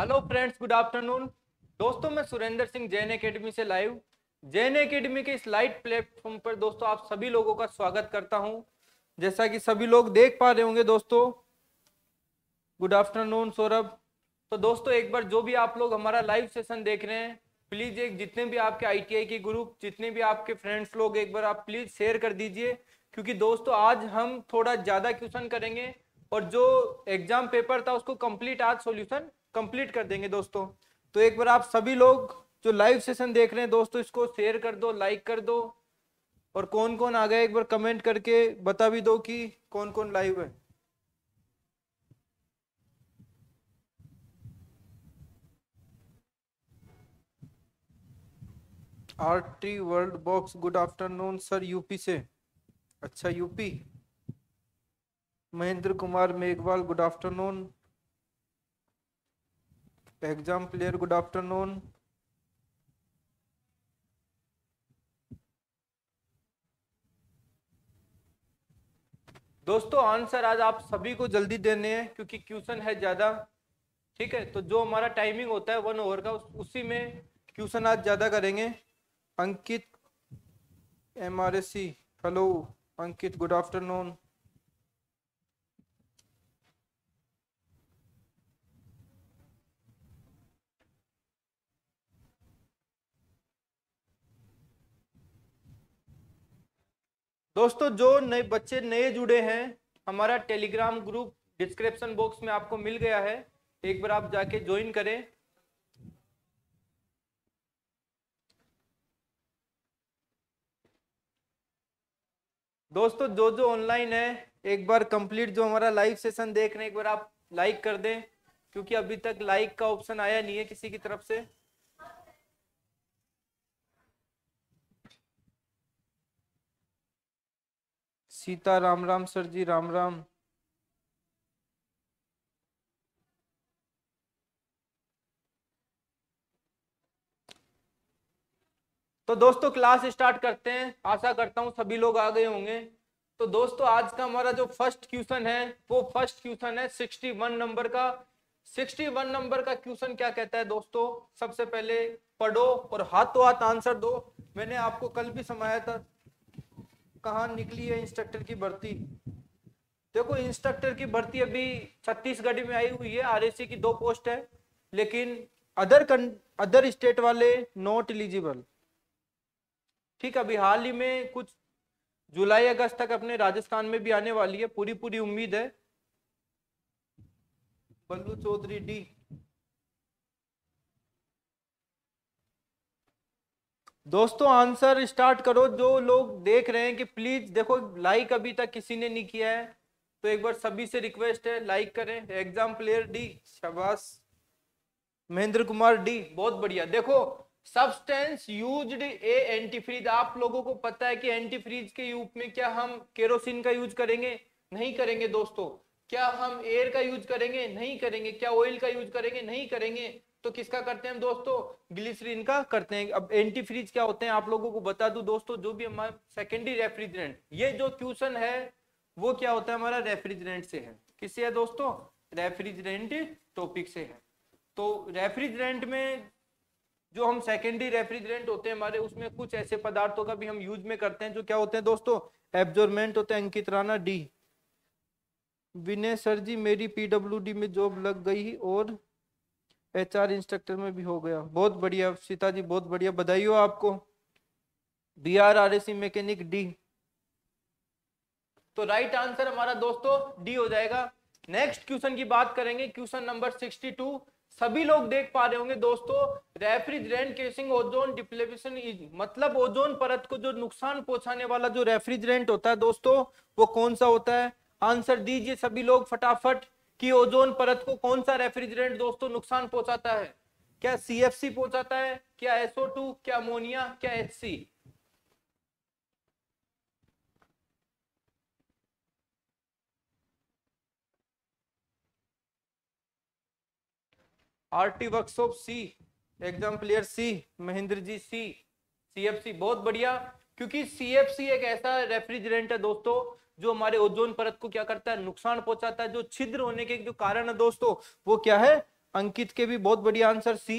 hello friends good afternoon दोस्तों मैं Surendra Singh Jain academy से लाइव जैन एकेडमी के इस लाइट प्लेटफॉर्म पर दोस्तों आप सभी लोगों का स्वागत करता हूं जैसा कि सभी लोग देख पा रहे होंगे दोस्तों गुड आफ्टरनून सौरभ तो दोस्तों एक बार जो भी आप लोग हमारा लाइव सेशन देख रहे हैं प्लीज एक जितने भी आपके आई के ग्रुप जितने भी आपके फ्रेंड्स लोग एक बार आप प्लीज शेयर कर दीजिए क्योंकि दोस्तों आज हम थोड़ा ज्यादा क्वेश्चन करेंगे और जो एग्जाम पेपर था उसको कंप्लीट आज सॉल्यूशन कंप्लीट कर देंगे दोस्तों तो एक बार आप सभी लोग जो लाइव सेशन देख रहे हैं दोस्तों इसको शेयर कर दो लाइक कर दो और कौन कौन आ गया एक बार कमेंट करके बता भी दो कि कौन कौन लाइव है RT world box good afternoon sir UP से अच्छा UP Mahendra Kumar Meghwal good afternoon exam player good afternoon दोस्तों आंसर आज आप सभी को जल्दी देने हैं क्योंकि क्वेश्चन है ज़्यादा ठीक है तो जो हमारा टाइमिंग होता है वन ओवर का उसी में क्वेश्चन आज ज़्यादा करेंगे Ankit M R S C hello Ankit good afternoon दोस्तों जो नए बच्चे नए जुड़े हैं हमारा टेलीग्राम ग्रुप डिस्क्रिप्शन बॉक्स में आपको मिल गया है एक बार आप जाके ज्वाइन करें दोस्तों जो जो ऑनलाइन है एक बार कंप्लीट जो हमारा लाइव सेशन देख रहे हैं एक बार आप लाइक कर दें क्योंकि अभी तक लाइक का ऑप्शन आया नहीं है किसी की तरफ से सीता राम राम सर जी राम राम तो दोस्तों क्लास स्टार्ट करते हैं आशा करता हूं सभी लोग आ गए होंगे तो दोस्तों आज का हमारा जो फर्स्ट क्वेश्चन है वो फर्स्ट क्वेश्चन है 61 नंबर का 61 नंबर का क्वेश्चन क्या कहता है दोस्तों सबसे पहले पढ़ो और हाथों हाथ आंसर दो मैंने आपको कल भी समझाया था कहाँ निकली है इंस्ट्रक्टर की भर्ती देखो इंस्ट्रक्टर की भर्ती अभी छत्तीसगढ़ में आई हुई है आरएसी की दो पोस्ट है लेकिन अदर कं अदर स्टेट वाले नॉट एलिजिबल ठीक अभी हाल ही में कुछ जुलाई अगस्त तक अपने राजस्थान में भी आने वाली है पूरी पूरी उम्मीद है बल्लू चौधरी डी दोस्तों आंसर स्टार्ट करो जो लोग देख रहे हैं कि प्लीज देखो लाइक अभी तक किसी ने नहीं किया है तो एक बार सभी से रिक्वेस्ट है लाइक करें एग्जाम प्लेयर डी शबाश महेंद्र कुमार डी बहुत बढ़िया देखो substance used a antifreeze आप लोगों को पता है कि एंटी फ्रीज के रूप में क्या हम केरोसिन का यूज करेंगे नहीं करेंगे दोस्तों क्या हम एयर का यूज करेंगे नहीं करेंगे क्या ऑयल का यूज करेंगे नहीं करेंगे तो किसका करते हैं दोस्तों ग्लिसरीन का करते हैं अब एंटी फ्रीज क्या होते हैं आप लोगों को बता दूं दोस्तों जो भी हमारा सेकेंडरी रेफ्रिजरेंट ये जो क्यूसन है वो क्या होता है हमारा रेफ्रिजरेंट से है किससे है दोस्तों रेफ्रिजरेंट टॉपिक से है तो रेफ्रिजरेंट में जो हम सेकेंडरी रेफ्रिजरेंट होते हैं हमारे उसमें कुछ ऐसे पदार्थों का भी हम यूज में करते हैं जो क्या होते हैं दोस्तों एब्जॉर्मेंट होते हैं अंकित राणा डी विनय सर जी मेरी पीडब्ल्यूडी में जॉब लग गई और एचआर इंस्ट्रक्टर में भी हो गया बहुत बढ़िया सीता जी बहुत बढ़िया बधाई हो आपको B R R S mechanic D तो राइट right आंसर हमारा दोस्तों डी हो जाएगा नेक्स्ट क्वेश्चन की बात करेंगे क्वेश्चन नंबर सिक्सटी टू सभी लोग देख पा रहे होंगे दोस्तों रेफ्रिजरेंट केसिंग ओजोन डिप्लेशन मतलब ओजोन परत को जो नुकसान पहुंचाने वाला जो रेफ्रिजरेंट होता है दोस्तों वो कौन सा होता है आंसर दीजिए सभी लोग फटाफट कि ओजोन परत को कौन सा रेफ्रिजरेंट दोस्तों नुकसान पहुंचाता है क्या सीएफसी पहुंचाता है क्या एसओ टू क्या अमोनिया क्या R RT workshop C exam player C Mahendra ji C CFC बहुत बढ़िया क्योंकि सीएफसी एक ऐसा रेफ्रिजरेंट है दोस्तों जो हमारे ओजोन परत को क्या करता है नुकसान पहुंचाता है जो छिद्र होने के जो कारण है दोस्तों वो क्या है अंकित के भी बहुत बढ़िया आंसर सी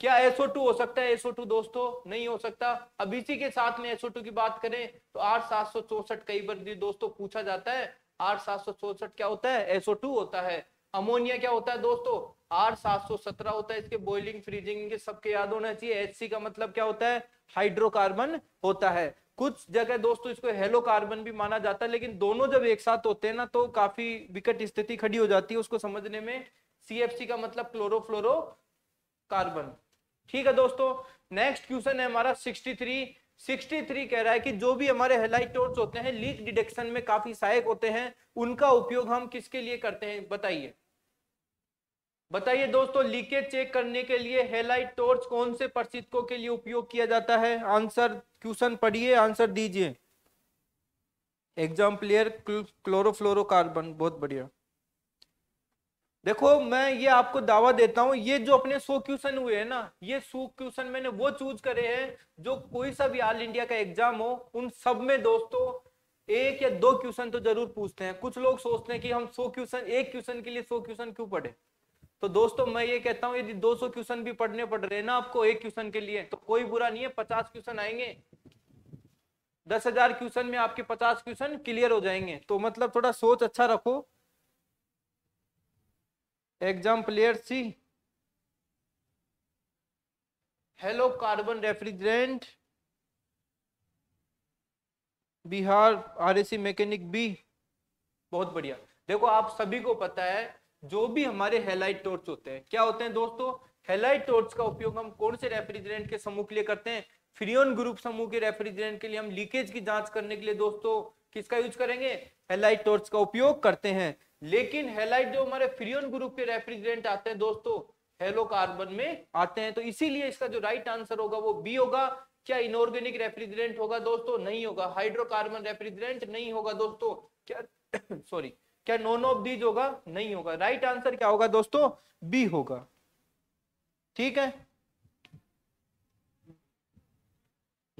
क्या एसओ हो सकता है एसओ दोस्तों नहीं हो सकता अब इसी के साथ में एसओ की बात करें तो आठ सात सौ चौसठ कई बार दोस्तों पूछा जाता है आठ सात सौ चौसठ क्या होता है एसओ होता है अमोनिया क्या होता है दोस्तों आर सात सौ सत्रह होता है इसके बॉइलिंग फ्रीजिंग के सबके याद होना चाहिए एच का मतलब क्या होता है हाइड्रोकार्बन होता है कुछ जगह दोस्तों इसको हेलो कार्बन भी माना जाता है लेकिन दोनों जब एक साथ होते हैं ना तो काफी विकट स्थिति खड़ी हो जाती है उसको समझने में सी का मतलब क्लोरोफ्लोरो कार्बन ठीक है दोस्तों नेक्स्ट क्वेश्चन है हमारा 63 63 कह रहा है कि जो भी हमारे हेलाइटोड्स होते हैं लीक डिटेक्शन में काफी सहायक होते हैं उनका उपयोग हम किसके लिए करते हैं बताइए बताइए दोस्तों लीकेज चेक करने के लिए हेलाइट टोर्च कौन से प्रशिक्षकों के लिए उपयोग किया जाता है आंसर क्वेश्चन पढ़िए आंसर दीजिए एग्जाम प्लेयर क्लोरोफ्लोरोकार्बन बहुत बढ़िया देखो मैं ये आपको दावा देता हूँ ये जो अपने सो क्वेश्चन हुए हैं ना ये सो क्वेश्चन मैंने वो चूज करे हैं जो कोई सा भी ऑल इंडिया का एग्जाम हो उन सब में दोस्तों एक या दो क्वेश्चन तो जरूर पूछते हैं कुछ लोग सोचते हैं कि हम सो क्वेश्चन एक क्वेश्चन के लिए सो क्वेश्चन क्यों पढ़े तो दोस्तों मैं ये कहता हूँ यदि 200 क्वेश्चन भी पढ़ने पड़ रहे हैं ना आपको एक क्वेश्चन के लिए तो कोई बुरा नहीं है पचास क्वेश्चन आएंगे दस हजार क्वेश्चन में आपके पचास क्वेश्चन क्लियर हो जाएंगे तो मतलब थोड़ा सोच अच्छा रखो exam player C halocarbon refrigerant Bihar AC mechanic B बहुत बढ़िया देखो आप सभी को पता है जो भी हमारे हेलाइट टोर्च होते हैं क्या होते हैं दोस्तों हेलाइट टोर्च का उपयोग हम कौन से रेफ्रिजरेंट के समूह के लिए करते हैं फ्रियोन ग्रुप समूह के रेफ्रिजरेंट के लिए हम लीकेज की जांच करने के लिए दोस्तों किसका यूज करेंगे हेलाइट टोर्च का उपयोग करते हैं लेकिन हेलाइट जो हमारे फ्रियोन ग्रुप के रेफ्रिजरेंट आते हैं दोस्तों हेलो कार्बन में आते हैं तो इसीलिए इसका जो राइट आंसर होगा वो बी होगा क्या इनऑर्गेनिक रेफ्रिजरेंट होगा दोस्तों नहीं होगा हाइड्रोकार्बन रेफ्रिजरेंट नहीं होगा दोस्तों क्या सॉरी क्या नोन ऑफ दीज होगा नहीं होगा राइट आंसर क्या होगा दोस्तों बी होगा ठीक है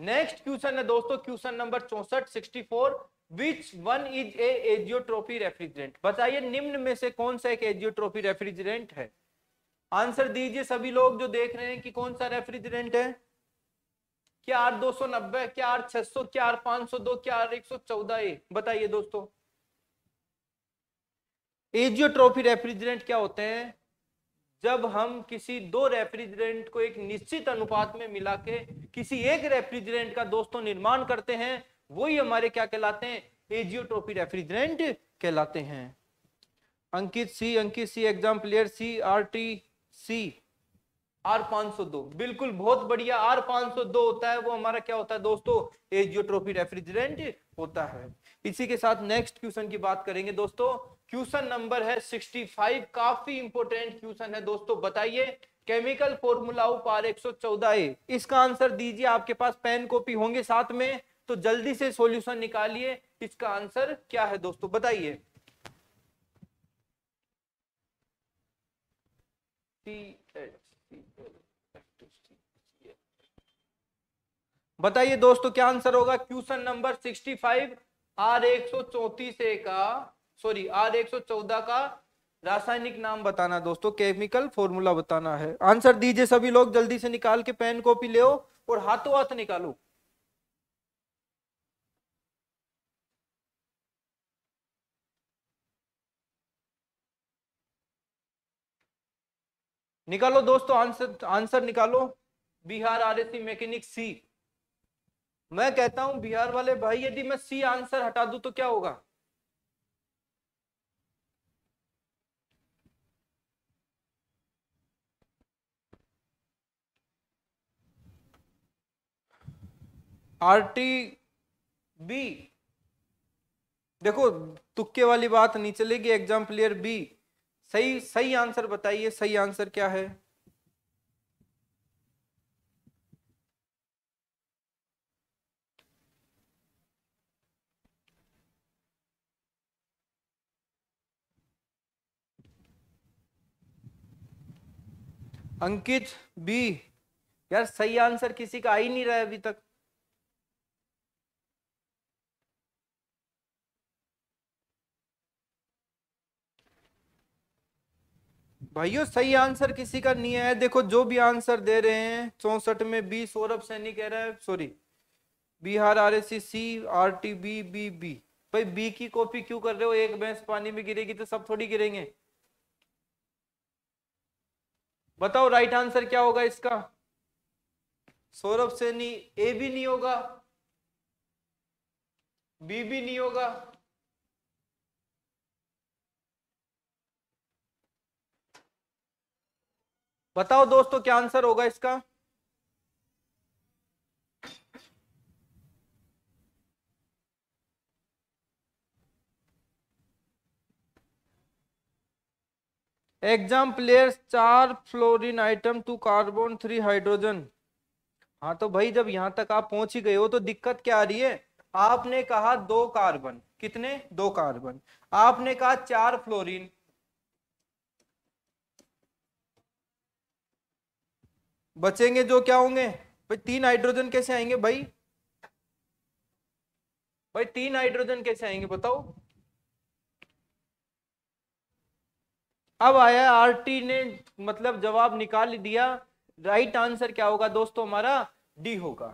नेक्स्ट क्वेश्चन है दोस्तों क्वेश्चन नंबर चौसठ sixty four which one is a azeotropic refrigerant बताइए निम्न में से कौन सा एक एजियोट्रोपी रेफ्रिजरेंट है आंसर दीजिए सभी लोग जो देख रहे हैं कि कौन सा रेफ्रिजरेंट है क्या आर दो सौ नब्बे क्या आर छह सौ क्या आर पांच सौ दो क्या आर एक सौ चौदह ए बताइए दोस्तों एजियोट्रॉफी रेफ्रिजरेंट क्या होते हैं जब हम किसी दो रेफ्रिजरेंट को एक निश्चित अनुपात में मिला के किसी एक रेफ्रिजरेंट का दोस्तों निर्माण करते हैं वही हमारे क्या कहलाते हैं एजियोट्रॉफी रेफ्रिजरेंट कहलाते हैं Ankit C Ankit C exam player C R T C R पांच सौ दो बिल्कुल बहुत बढ़िया आर पांच सौ दो होता है वो हमारा क्या होता है दोस्तों एजियोट्रोपी रेफ्रिजरेंट होता है इसी के साथ नेक्स्ट क्वेश्चन की बात करेंगे दोस्तों क्वेश्चन नंबर है 65 काफी इंपोर्टेंट क्वेश्चन है दोस्तों बताइए केमिकल फॉर्मूला पार 114 ए इसका आंसर दीजिए आपके पास पेन कॉपी होंगे साथ में तो जल्दी से सॉल्यूशन निकालिए इसका आंसर क्या है दोस्तों बताइए बताइए दोस्तों क्या आंसर होगा क्वेश्चन नंबर 65 आर एक सौ चौतीस ए का सॉरी आर एक सौ चौदह का रासायनिक नाम बताना दोस्तों केमिकल फॉर्मूला बताना है आंसर दीजिए सभी लोग जल्दी से निकाल के पेन कॉपी ले और हाथों हाथ निकालो निकालो दोस्तों आंसर आंसर निकालो Bihar R S mechanic C मैं कहता हूं बिहार वाले भाई यदि मैं सी आंसर हटा दू तो क्या होगा आर टी बी देखो तुक्के वाली बात नहीं चलेगी एग्जाम प्लेयर बी सही सही आंसर बताइए सही आंसर क्या है अंकित बी यार सही आंसर किसी का आ ही नहीं रहा है अभी तक भाइयों सही आंसर किसी का नहीं है देखो जो भी आंसर दे रहे हैं चौसठ में बी सौरभ सैनी कह रहा है sorry Bihar R S C C R T B B B भाई बी की कॉपी क्यों कर रहे हो एक भैंस पानी में गिरेगी तो सब थोड़ी गिरेंगे बताओ राइट आंसर क्या होगा इसका सौरभ सैनी ए भी नहीं होगा बी भी नहीं होगा बताओ दोस्तों क्या आंसर होगा इसका एग्जाम प्लेयर्स चार fluorine atom two carbon three hydrogen हाँ तो भाई जब यहां तक आप पहुंच ही गए हो तो दिक्कत क्या आ रही है आपने कहा दो कार्बन कितने दो कार्बन आपने कहा चार फ्लोरीन बचेंगे जो क्या होंगे भाई तीन हाइड्रोजन कैसे आएंगे भाई भाई तीन हाइड्रोजन कैसे आएंगे बताओ अब आया आरटी ने मतलब जवाब निकाल दिया राइट आंसर क्या होगा दोस्तों हमारा डी होगा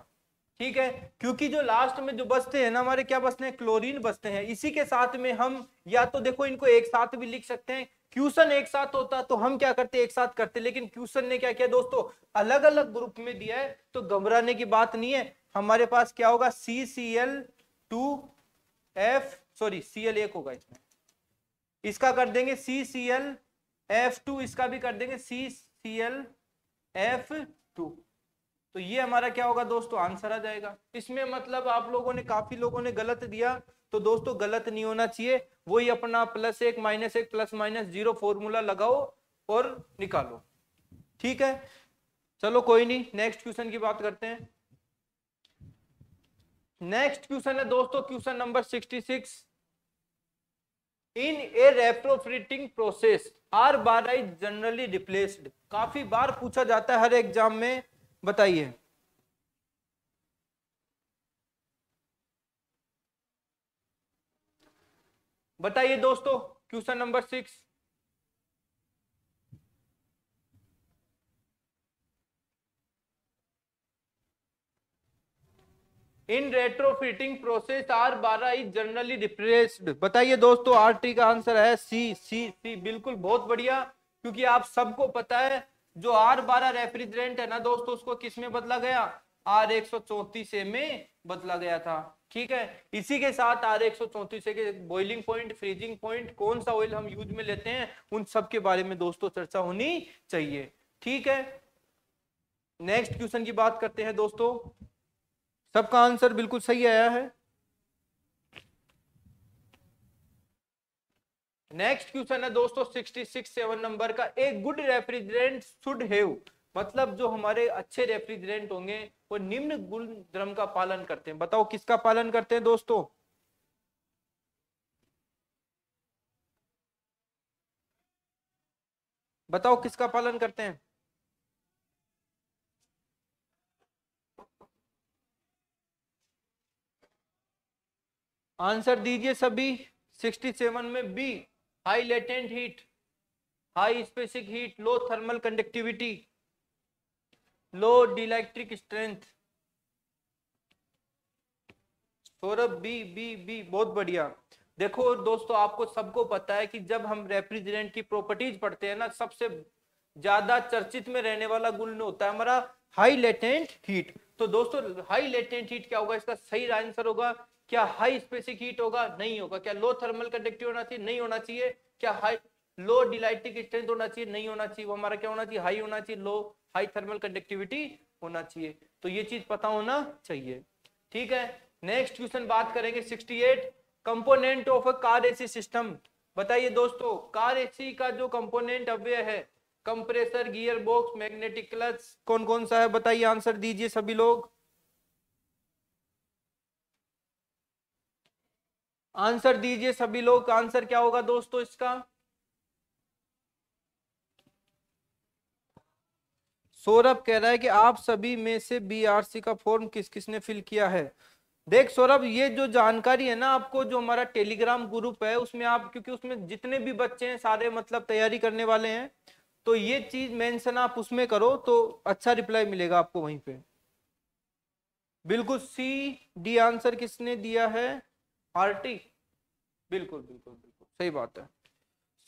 ठीक है क्योंकि जो लास्ट में जो बचते हैं ना हमारे क्या बचते हैं क्लोरीन बचते हैं इसी के साथ में हम या तो देखो इनको एक साथ भी लिख सकते हैं क्यूसन एक साथ होता तो हम क्या करते एक साथ करते लेकिन क्यूसन ने क्या किया दोस्तों अलग अलग ग्रुप में दिया है तो घबराने की बात नहीं है हमारे पास क्या होगा C C L two F sorry C L एक होगा इसमें इसका कर देंगे C C L F two इसका भी कर देंगे C C L F two तो ये हमारा क्या होगा दोस्तों आंसर आ जाएगा इसमें मतलब आप लोगों ने काफी लोगों ने गलत दिया तो दोस्तों गलत नहीं होना चाहिए वही अपना प्लस एक माइनस एक प्लस माइनस जीरो फॉर्मूला लगाओ और निकालो ठीक है चलो कोई नहीं नेक्स्ट क्वेश्चन की बात करते हैं नेक्स्ट क्वेश्चन है दोस्तों question number 66 in a retrofitting process R बार आई जनरली रिप्लेस्ड काफी बार पूछा जाता है हर एग्जाम में बताइए बताइए दोस्तों question number six in retrofitting process R बारह इज जनरली रिप्लेस्ड बताइए दोस्तों आर टी का आंसर है सी सी सी बिल्कुल बहुत बढ़िया क्योंकि आप सबको पता है जो आर बारह रेफ्रिजरेंट है ना दोस्तों उसको किस में बदला गया आर एक सौ चौतीस ए में बदला गया था ठीक है इसी के साथ आर एक सौ के बॉइलिंग पॉइंट फ्रीजिंग पॉइंट कौन सा ऑयल हम यूज में लेते हैं उन सब के बारे में दोस्तों चर्चा होनी चाहिए ठीक है नेक्स्ट क्वेश्चन की बात करते हैं दोस्तों सबका आंसर बिल्कुल सही आया है नेक्स्ट क्वेश्चन है दोस्तों 66 सेवन नंबर का a good refrigerant should have मतलब जो हमारे अच्छे रेफ्रिजरेंट होंगे वो निम्न गुण धर्म का पालन करते हैं बताओ किसका पालन करते हैं दोस्तों बताओ किसका पालन करते हैं आंसर दीजिए सभी 67 में B high latent heat high specific heat low thermal conductivity low dielectric strength Saurabh B B B बहुत बढ़िया देखो दोस्तों आपको सबको पता है कि जब हम रेफ्रिजरेंट की प्रॉपर्टीज पढ़ते हैं ना सबसे ज्यादा चर्चित में रहने वाला गुण होता है हमारा हाई लेटेंट हीट तो दोस्तों हाई लेटेंट हीट क्या होगा इसका सही आंसर होगा क्या हाई स्पेसिक हीट होगा नहीं होगा क्या लो थर्मल कंडक्टिव होना चाहिए नहीं होना चाहिए क्या हाई लो डिलाइटिक स्ट्रेंथ होना चाहिए नहीं होना चाहिए वो हमारा क्या होना चाहिए हाई होना चाहिए लो हाई थर्मल कंडक्टिविटी होना चाहिए तो ये चीज पता होना चाहिए ठीक है नेक्स्ट क्वेश्चन बात करेंगे 68 component of a car AC system बताइए दोस्तों कार एसी का जो कंपोनेंट अव्यय है compressor gear box magnetic clutch कौन कौन सा है बताइए आंसर दीजिए सभी लोग आंसर दीजिए सभी लोग आंसर क्या होगा दोस्तों इसका सौरभ कह रहा है कि आप सभी में से बीआरसी का फॉर्म किस किस ने फिल किया है देख सौरभ ये जो जानकारी है ना आपको जो हमारा टेलीग्राम ग्रुप है उसमें आप क्योंकि उसमें जितने भी बच्चे हैं सारे मतलब तैयारी करने वाले हैं तो ये चीज मेंशन आप उसमें करो तो अच्छा रिप्लाई मिलेगा आपको वहीं पे बिल्कुल सी डी आंसर किसने दिया है आरटी बिल्कुल बिल्कुल बिल्कुल सही बात है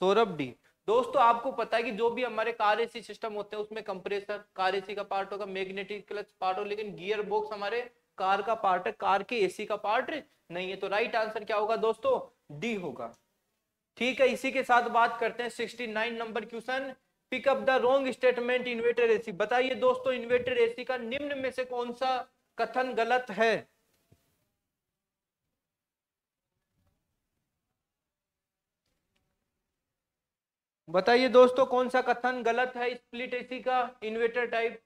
सौरभ डी दोस्तों आपको पता है कि जो भी हमारे कार एसी सिस्टम होते हैं उसमें कंप्रेसर कार एसी का पार्ट होगा मैग्नेटिक क्लच पार्ट होगा लेकिन गियर बॉक्स हमारे कार का पार्ट है कार के एसी का पार्ट नहीं है तो राइट आंसर क्या होगा दोस्तों डी होगा ठीक है इसी के साथ बात करते हैं nine number question pick up the wrong statement inverter AC बताइए दोस्तों इन्वेटर एसी का निम्न में से कौन सा कथन गलत है बताइए दोस्तों कौन सा कथन गलत है स्प्लिट एसी का इन्वेटर टाइप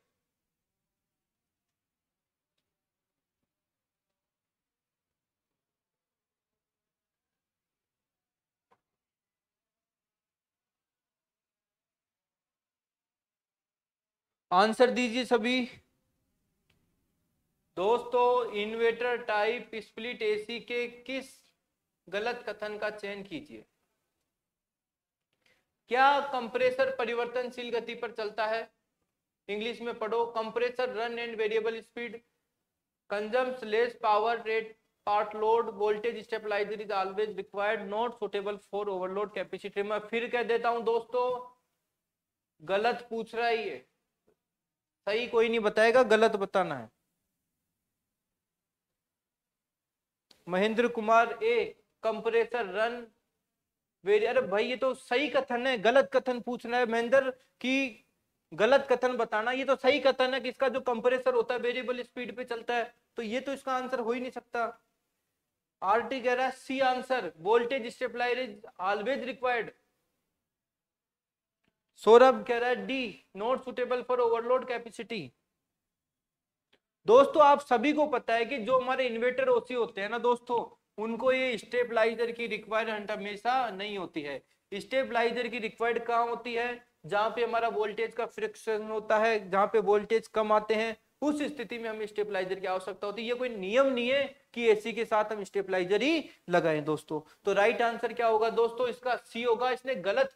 आंसर दीजिए सभी दोस्तों इन्वेटर टाइप स्प्लिट एसी के किस गलत कथन का चयन कीजिए क्या कंप्रेसर परिवर्तनशील गति पर चलता है इंग्लिश में पढ़ो compressor run and variable speed consumes less power rate part load voltage stabiliser is always required not suitable for overload capacity मैं फिर कह देता हूं दोस्तों गलत पूछ रहा है ये सही कोई नहीं बताएगा गलत बताना है Mahendra Kumar A compressor run very अरे भाई ये तो सही कथन है गलत कथन पूछना है महेंद्र की गलत कथन बताना ये तो सही कथन है कि इसका जो कंप्रेसर होता है वेरिएबल स्पीड पे चलता है तो ये तो इसका आंसर हो ही नहीं सकता आर टी कह रहा है C answer voltage stabiliser is always required Saurabh कह रहा है D not suitable for overload capacity दोस्तों आप सभी को पता है कि जो हमारे इन्वर्टर ओसी होते हैं ना दोस्तों उनको ये स्टेबलाइजर की रिक्वायर्ड हमेशा नहीं होती है स्टेबलाइजर की रिक्वायर्ड कहाँ होती है जहाँ पे हमारा वोल्टेज का फ्रिक्शन होता है जहाँ पे वोल्टेज कम आते हैं उस स्थिति में हमें स्टेबलाइजर की आवश्यकता होती है ये कोई नियम नहीं है कि एसी के साथ हम स्टेबलाइजर ही लगाए दोस्तों तो राइट आंसर क्या होगा दोस्तों इसका सी होगा इसने गलत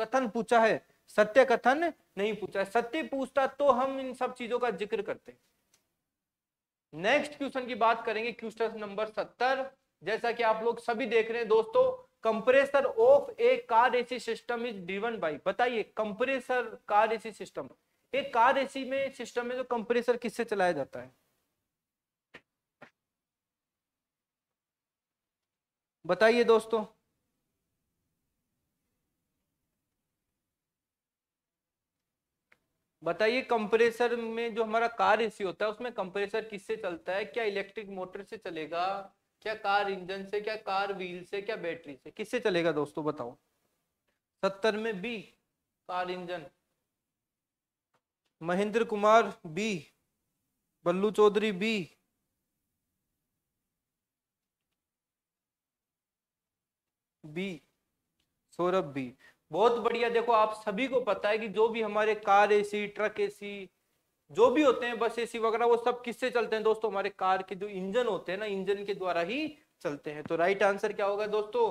कथन पूछा है सत्य कथन नहीं पूछा सत्य पूछता तो हम इन सब चीजों का जिक्र करते नेक्स्ट क्वेश्चन की बात करेंगे क्वेश्चन नंबर सत्तर जैसा कि आप लोग सभी देख रहे हैं दोस्तों compressor of a car AC system is driven by बताइए कंप्रेसर कार एसी सिस्टम एक कार एसी में सिस्टम में जो कंप्रेसर किससे चलाया जाता है बताइए दोस्तों बताइए कंप्रेसर में जो हमारा कार एसी होता है उसमें कंप्रेसर किससे चलता है क्या इलेक्ट्रिक मोटर से चलेगा क्या कार इंजन से क्या कार व्हील से क्या बैटरी से किससे चलेगा दोस्तों बताओ सत्तर में B car engine Mahendra Kumar B Ballu Chaudhary B B Saurabh B बहुत बढ़िया देखो आप सभी को पता है कि जो भी हमारे कार एसी ट्रक एसी जो भी होते हैं बस एसी वगैरह वो सब किससे चलते हैं दोस्तों हमारे कार के जो इंजन होते हैं ना इंजन के द्वारा ही चलते हैं तो राइट आंसर क्या होगा दोस्तों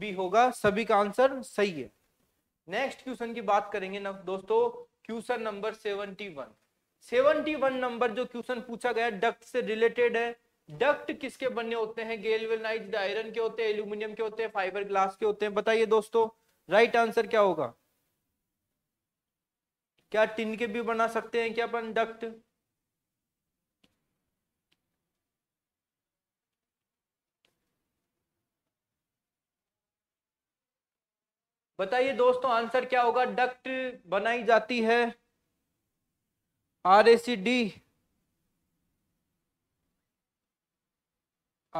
बी होगा सभी का आंसर सही है नेक्स्ट क्वेश्चन की बात करेंगे ना दोस्तों question number seventy one seventy one number जो क्वेश्चन पूछा गया डक्ट से रिलेटेड है डक्ट किसके बनने होते हैं गेलवेनाइज्ड आयरन के होते हैं एल्यूमिनियम के होते हैं फाइबर ग्लास के होते हैं बताइए दोस्तों राइट आंसर क्या होगा क्या टिन के भी बना सकते हैं क्या अपन डक्ट बताइए दोस्तों आंसर क्या होगा डक्ट बनाई जाती है R A C D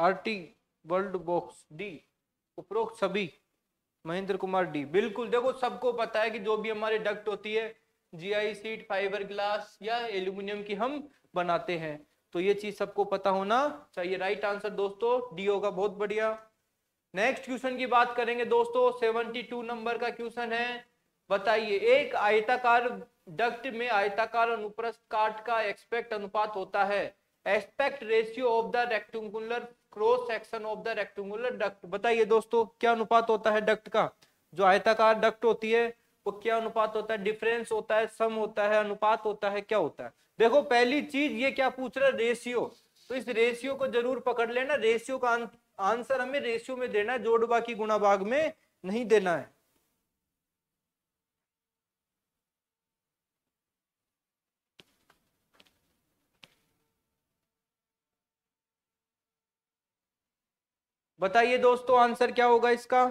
R T world box D उपरोक्त सभी महेंद्र कुमार डी बिल्कुल देखो सबको पता है कि जो भी हमारे डक्ट होती है G I sheet fibreglass या एल्यूमिनियम की हम बनाते हैं तो ये चीज सबको पता होना चाहिए राइट आंसर दोस्तों डी होगा बहुत बढ़िया नेक्स्ट क्वेश्चन की बात करेंगे दोस्तों 72 नंबर का क्वेश्चन है बताइए एक आयताकार डक्ट में आयताकार अनुप्रस्थ काट का एक्सपेक्ट अनुपात होता है aspect ratio of the rectangular cross section of the rectangular duct बताइए दोस्तों क्या अनुपात होता है डक्ट का जो आयताकार डक्ट होती है वो क्या अनुपात होता है डिफरेंस होता है सम होता है अनुपात होता है क्या होता है देखो पहली चीज ये क्या पूछ रहा है रेशियो तो इस रेशियो को जरूर पकड़ लेना रेशियो का आंसर हमें रेशियो में देना है जोड़ बाकी गुणा भाग में नहीं देना है बताइए दोस्तों आंसर क्या होगा इसका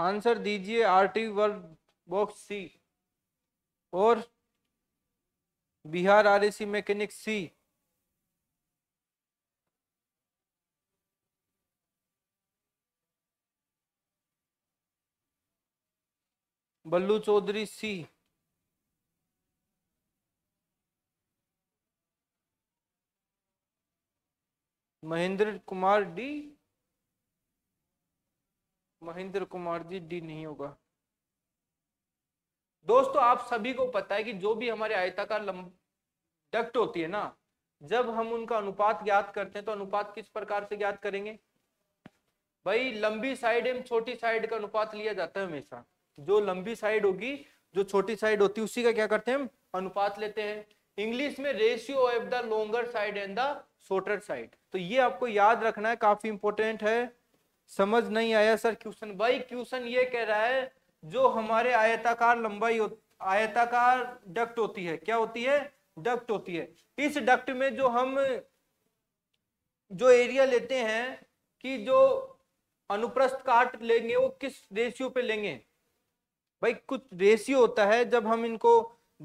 आंसर दीजिए R T world box C और Bihar R AC mechanic C Ballu Chaudhary C Mahendra Kumar D Mahendra Kumar ji D नहीं होगा दोस्तों आप सभी को पता है कि जो भी हमारे आयताकार लंब डक्ट होती है ना जब हम उनका अनुपात ज्ञात करते हैं तो अनुपात किस प्रकार से ज्ञात करेंगे भाई लंबी साइड एवं छोटी साइड का अनुपात लिया जाता है हमेशा जो लंबी साइड होगी जो छोटी साइड होती है उसी का क्या करते हैं हम अनुपात लेते हैं इंग्लिश में ratio of the longer side and the shorter side तो ये आपको याद रखना है काफी इंपॉर्टेंट है समझ नहीं आया सर क्वेश्चन भाई क्वेश्चन ये कह रहा है जो हमारे आयताकार लंबाई आयताकार डक्ट होती है क्या होती है डक्ट होती है इस डक्ट में जो हम जो एरिया लेते हैं कि जो अनुप्रस्थ काट लेंगे वो किस रेशियो पे लेंगे भाई कुछ रेशियो होता है जब हम इनको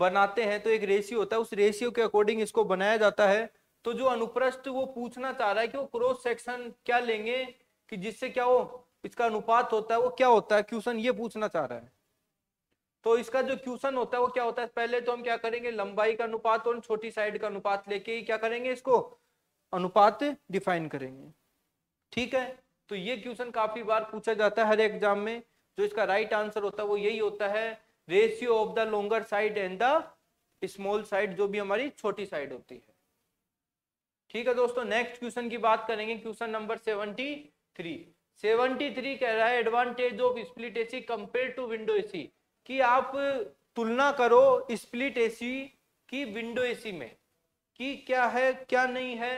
बनाते हैं तो एक रेशियो होता है उस रेशियो के अकॉर्डिंग इसको बनाया जाता है तो जो अनुप्रस्थ वो पूछना चाह रहा है कि वो क्रॉस सेक्शन क्या लेंगे कि जिससे क्या हो इसका अनुपात होता है वो क्या होता है क्वेश्चन ये पूछना चाह रहा है तो इसका जो क्वेश्चन होता है वो क्या होता है पहले तो हम क्या करेंगे लंबाई का अनुपात और छोटी साइड का अनुपात लेके क्या करेंगे इसको अनुपात डिफाइन करेंगे ठीक है तो ये क्वेश्चन काफी बार पूछा जाता है हर एग्जाम में जो इसका राइट आंसर होता है वो यही होता है ratio of the longer side and the small side जो भी हमारी छोटी साइड होती है ठीक है दोस्तों नेक्स्ट क्वेश्चन की बात करेंगे question number seventy three seventy three कह रहा है advantage of split AC compare to window AC कि आप तुलना करो स्प्लिट एसी की विंडो एसी में कि क्या है क्या नहीं है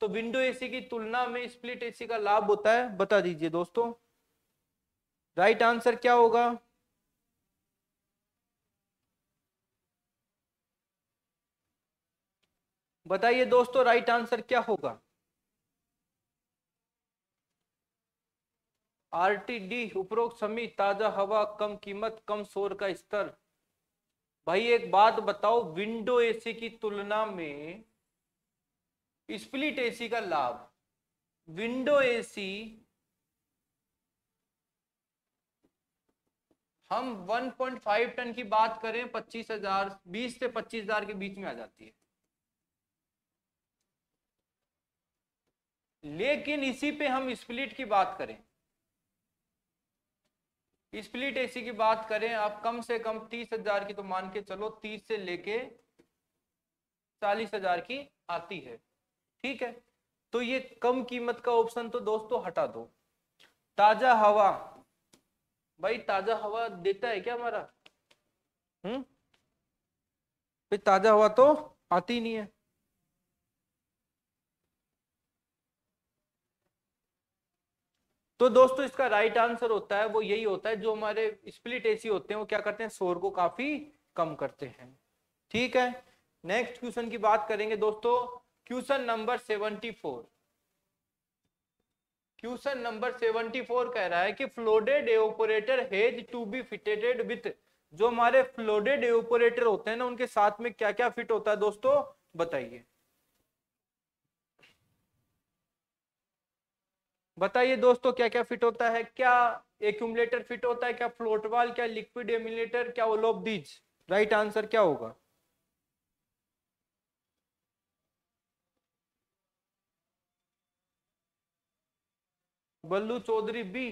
तो विंडो एसी की तुलना में स्प्लिट एसी का लाभ होता है बता दीजिए दोस्तों राइट आंसर क्या होगा बताइए दोस्तों राइट आंसर क्या होगा आरटीडी उपरोक्त समी ताजा हवा कम कीमत कम शोर का स्तर भाई एक बात बताओ विंडो एसी की तुलना में स्प्लिट एसी का लाभ विंडो एसी हम 1.5 टन की बात करें 25,000 20 से 25,000 के बीच में आ जाती है लेकिन इसी पे हम स्प्लिट की बात करें स्प्लिट एसी की बात करें आप कम से कम तीस हजार की तो मान के चलो तीस से लेके चालीस हजार की आती है ठीक है तो ये कम कीमत का ऑप्शन तो दोस्तों हटा दो ताजा हवा भाई ताजा हवा देता है क्या हमारा हम्म ताजा हवा तो आती नहीं है तो दोस्तों इसका राइट आंसर होता है वो यही होता है जो हमारे स्प्लिट एसी होते हैं वो क्या करते हैं शोर को काफी कम करते हैं ठीक है नेक्स्ट क्वेश्चन की बात करेंगे दोस्तों question number seventy four question number seventy four कह रहा है कि flooded evaporator has to be fitted with जो हमारे फ्लोडेड एपोरेटर होते हैं ना उनके साथ में क्या क्या फिट होता है दोस्तों बताइए बताइए दोस्तों क्या क्या फिट होता है क्या एक्यूमलेटर फिट होता है क्या फ्लोट वाल क्या लिक्विड एम्यूलेटर क्या ओलोबीज राइट आंसर क्या होगा बल्लू चौधरी बी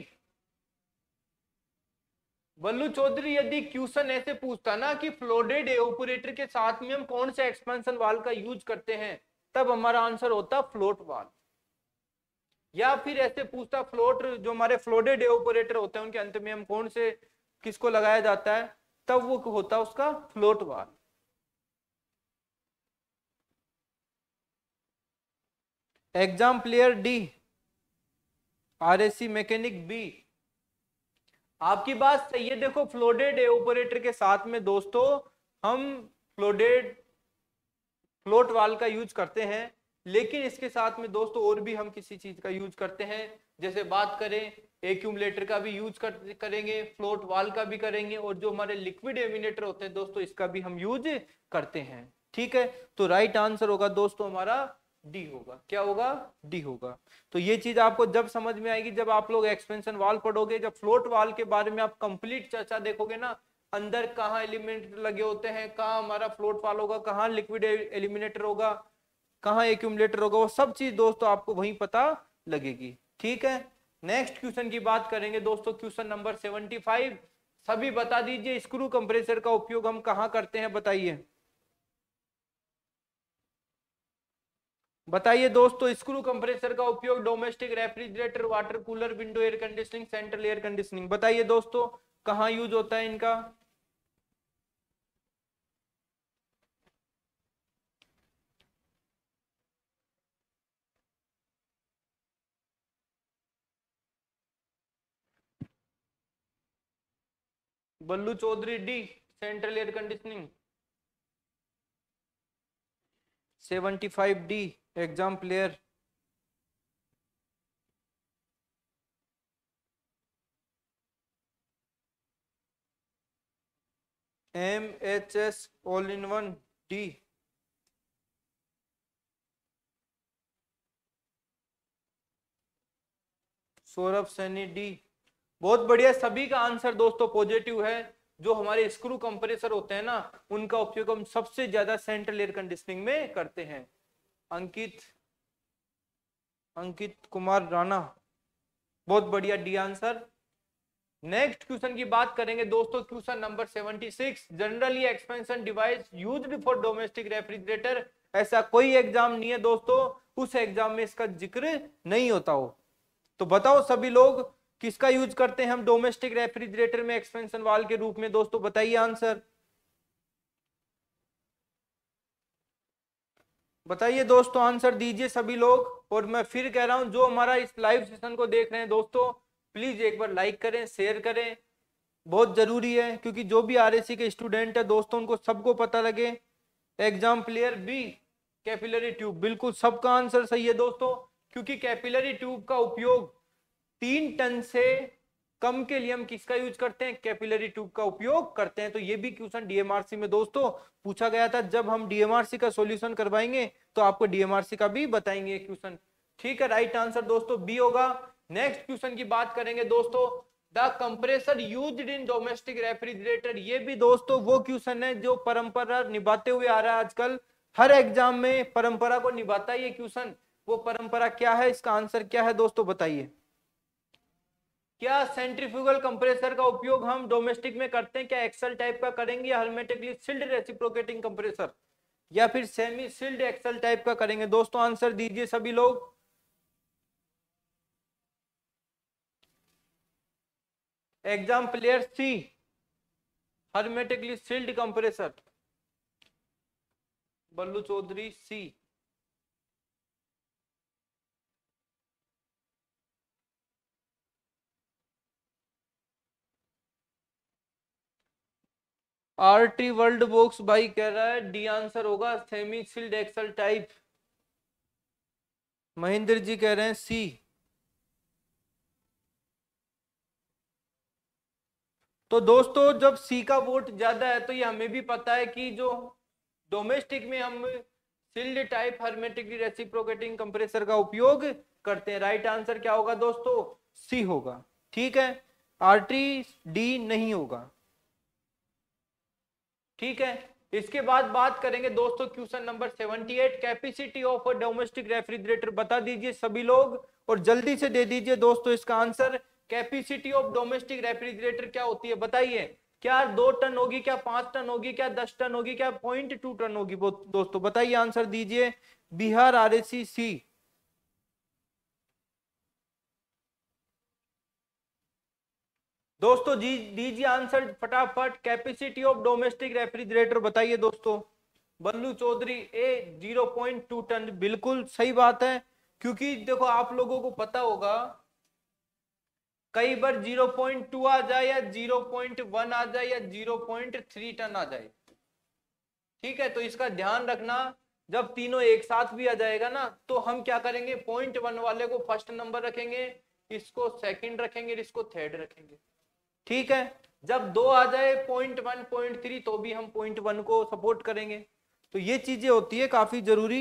बल्लू चौधरी यदि क्वेश्चन ऐसे पूछता ना कि फ्लोडेड एपरेटर के साथ में हम कौन से एक्सपेंशन वाल का यूज करते हैं तब हमारा आंसर होता फ्लोट वाल या फिर ऐसे पूछता फ्लोट जो हमारे फ्लोटेड ऑपरेटर होते हैं उनके अंत में हम कौन से किसको लगाया जाता है तब वो होता उसका float valve exam player D C mechanic B आपकी बात सही है देखो फ्लोडेड ऑपरेटर के साथ में दोस्तों हम फ्लोडेड फ्लोट वाल का यूज करते हैं लेकिन इसके साथ में दोस्तों और भी हम किसी चीज का यूज करते हैं जैसे बात करें एक्यूमलेटर का भी यूज कर, करेंगे फ्लोट वाल का भी करेंगे और जो हमारे लिक्विड एमिनेटर होते हैं दोस्तों इसका भी हम यूज करते हैं ठीक है तो राइट आंसर होगा दोस्तों हमारा डी होगा क्या होगा डी होगा तो ये चीज आपको जब समझ में आएगी जब आप लोग एक्सपेंशन वाल पढ़ोगे जब फ्लोट वाल के बारे में आप कंप्लीट चर्चा देखोगे ना अंदर कहाँ एलिमिनेटर लगे होते हैं कहाँ हमारा फ्लोट वाल होगा कहाँ लिक्विड एलिमिनेटर e-, होगा कहाँ एक्यूमलेटर होगा वो सब चीज दोस्तों आपको वही पता लगेगी ठीक है नेक्स्ट क्वेश्चन की बात करेंगे दोस्तों क्वेश्चन नंबर सेवेंटी फाइव सभी बता दीजिए स्क्रू कंप्रेसर का उपयोग हम कहाँ करते हैं बताइए बताइए दोस्तों स्क्रू कंप्रेसर का उपयोग domestic refrigerator water cooler window air conditioning central air conditioning बताइए दोस्तों कहाँ यूज होता है इनका Ballu Chaudhary D central air conditioning 75 D exam player M H S all in one D Saurabh Saini D बहुत बढ़िया सभी का आंसर दोस्तों पॉजिटिव है जो हमारे स्क्रू कंप्रेसर होते हैं ना उनका उपयोग हम सबसे ज्यादा सेंट्रल एयर कंडीशनिंग में करते हैं अंकित अंकित कुमार राणा बहुत बढ़िया डी आंसर नेक्स्ट क्वेश्चन की बात करेंगे दोस्तों question number 76 generally expansion device used for domestic refrigerator ऐसा कोई एग्जाम नहीं है दोस्तों उस एग्जाम में इसका जिक्र नहीं होता हो तो बताओ सभी लोग किसका यूज करते हैं हम डोमेस्टिक रेफ्रिजरेटर में एक्सपेंशन वाल के रूप में दोस्तों बताइए आंसर बताइए दोस्तों आंसर दीजिए सभी लोग और मैं फिर कह रहा हूं जो हमारा इस लाइव सेशन को देख रहे हैं दोस्तों प्लीज एक बार लाइक करें शेयर करें बहुत जरूरी है क्योंकि जो भी आर के स्टूडेंट है दोस्तों उनको सबको पता लगे exam player B capillary tube बिल्कुल सबका आंसर सही है दोस्तों क्योंकि कैपिलरी ट्यूब का उपयोग तीन टन से कम के लिए हम किसका यूज करते हैं कैपिलरी ट्यूब का उपयोग करते हैं तो ये भी क्वेश्चन डीएमआरसी में दोस्तों पूछा गया था जब हम डीएमआरसी का सॉल्यूशन करवाएंगे तो आपको डीएमआरसी का भी बताएंगे क्वेश्चन ठीक है राइट आंसर दोस्तों बी होगा नेक्स्ट क्वेश्चन की बात करेंगे दोस्तों the compressor use in domestic refrigerator ये भी दोस्तों वो क्वेश्चन है जो परंपरा निभाते हुए आ रहा है आजकल हर एग्जाम में परंपरा को निभाता है ये क्वेश्चन वो परंपरा क्या है इसका आंसर क्या है दोस्तों बताइए क्या सेंट्रीफ्यूगल कंप्रेसर का उपयोग हम डोमेस्टिक में करते हैं क्या एक्सल टाइप का करेंगे या हेलमेटिकली सिल्ड रेसिप्रोकेटिंग कंप्रेसर या फिर सेमी सिल्ड एक्सल टाइप का करेंगे दोस्तों आंसर दीजिए सभी लोग exam player C hermetically sealed compressor Ballu Chaudhary C RT world box भाई कह रहा है डी आंसर होगा semi sealed axle type Mahendra ji कह रहे हैं सी तो दोस्तों जब सी का वोट ज्यादा है तो ये हमें भी पता है कि जो डोमेस्टिक में हम sealed type hermetically reciprocating compressor का उपयोग करते हैं राइट आंसर क्या होगा दोस्तों सी होगा ठीक है आर टी डी नहीं होगा ठीक है इसके बाद बात करेंगे दोस्तों question number 78 capacity of a domestic refrigerator बता दीजिए सभी लोग और जल्दी से दे दीजिए दोस्तों इसका answer capacity of domestic refrigerator क्या होती है बताइए क्या दो टन होगी क्या पांच टन होगी क्या दस टन होगी क्या पॉइंट टू टन होगी दोस्तों बताइए आंसर दीजिए बिहार आर सी दोस्तों जी दीजिए आंसर फटाफट कैपेसिटी ऑफ डोमेस्टिक रेफ्रिजरेटर बताइए दोस्तों Ballu Chaudhary A zero point two ton बिल्कुल सही बात है क्योंकि देखो आप लोगों को पता होगा कई बार जीरो पॉइंट टू आ जाए या जीरो पॉइंट वन आ जाए या जीरो पॉइंट थ्री टन आ जाए ठीक है तो इसका ध्यान रखना जब तीनों एक साथ भी आ जाएगा ना तो हम क्या करेंगे पॉइंट वन वाले को फर्स्ट नंबर रखेंगे इसको सेकेंड रखेंगे इसको थर्ड रखेंगे ठीक है जब दो आ जाए पॉइंट वन पॉइंट थ्री तो भी हम पॉइंट वन को सपोर्ट करेंगे तो ये चीजें होती है काफी जरूरी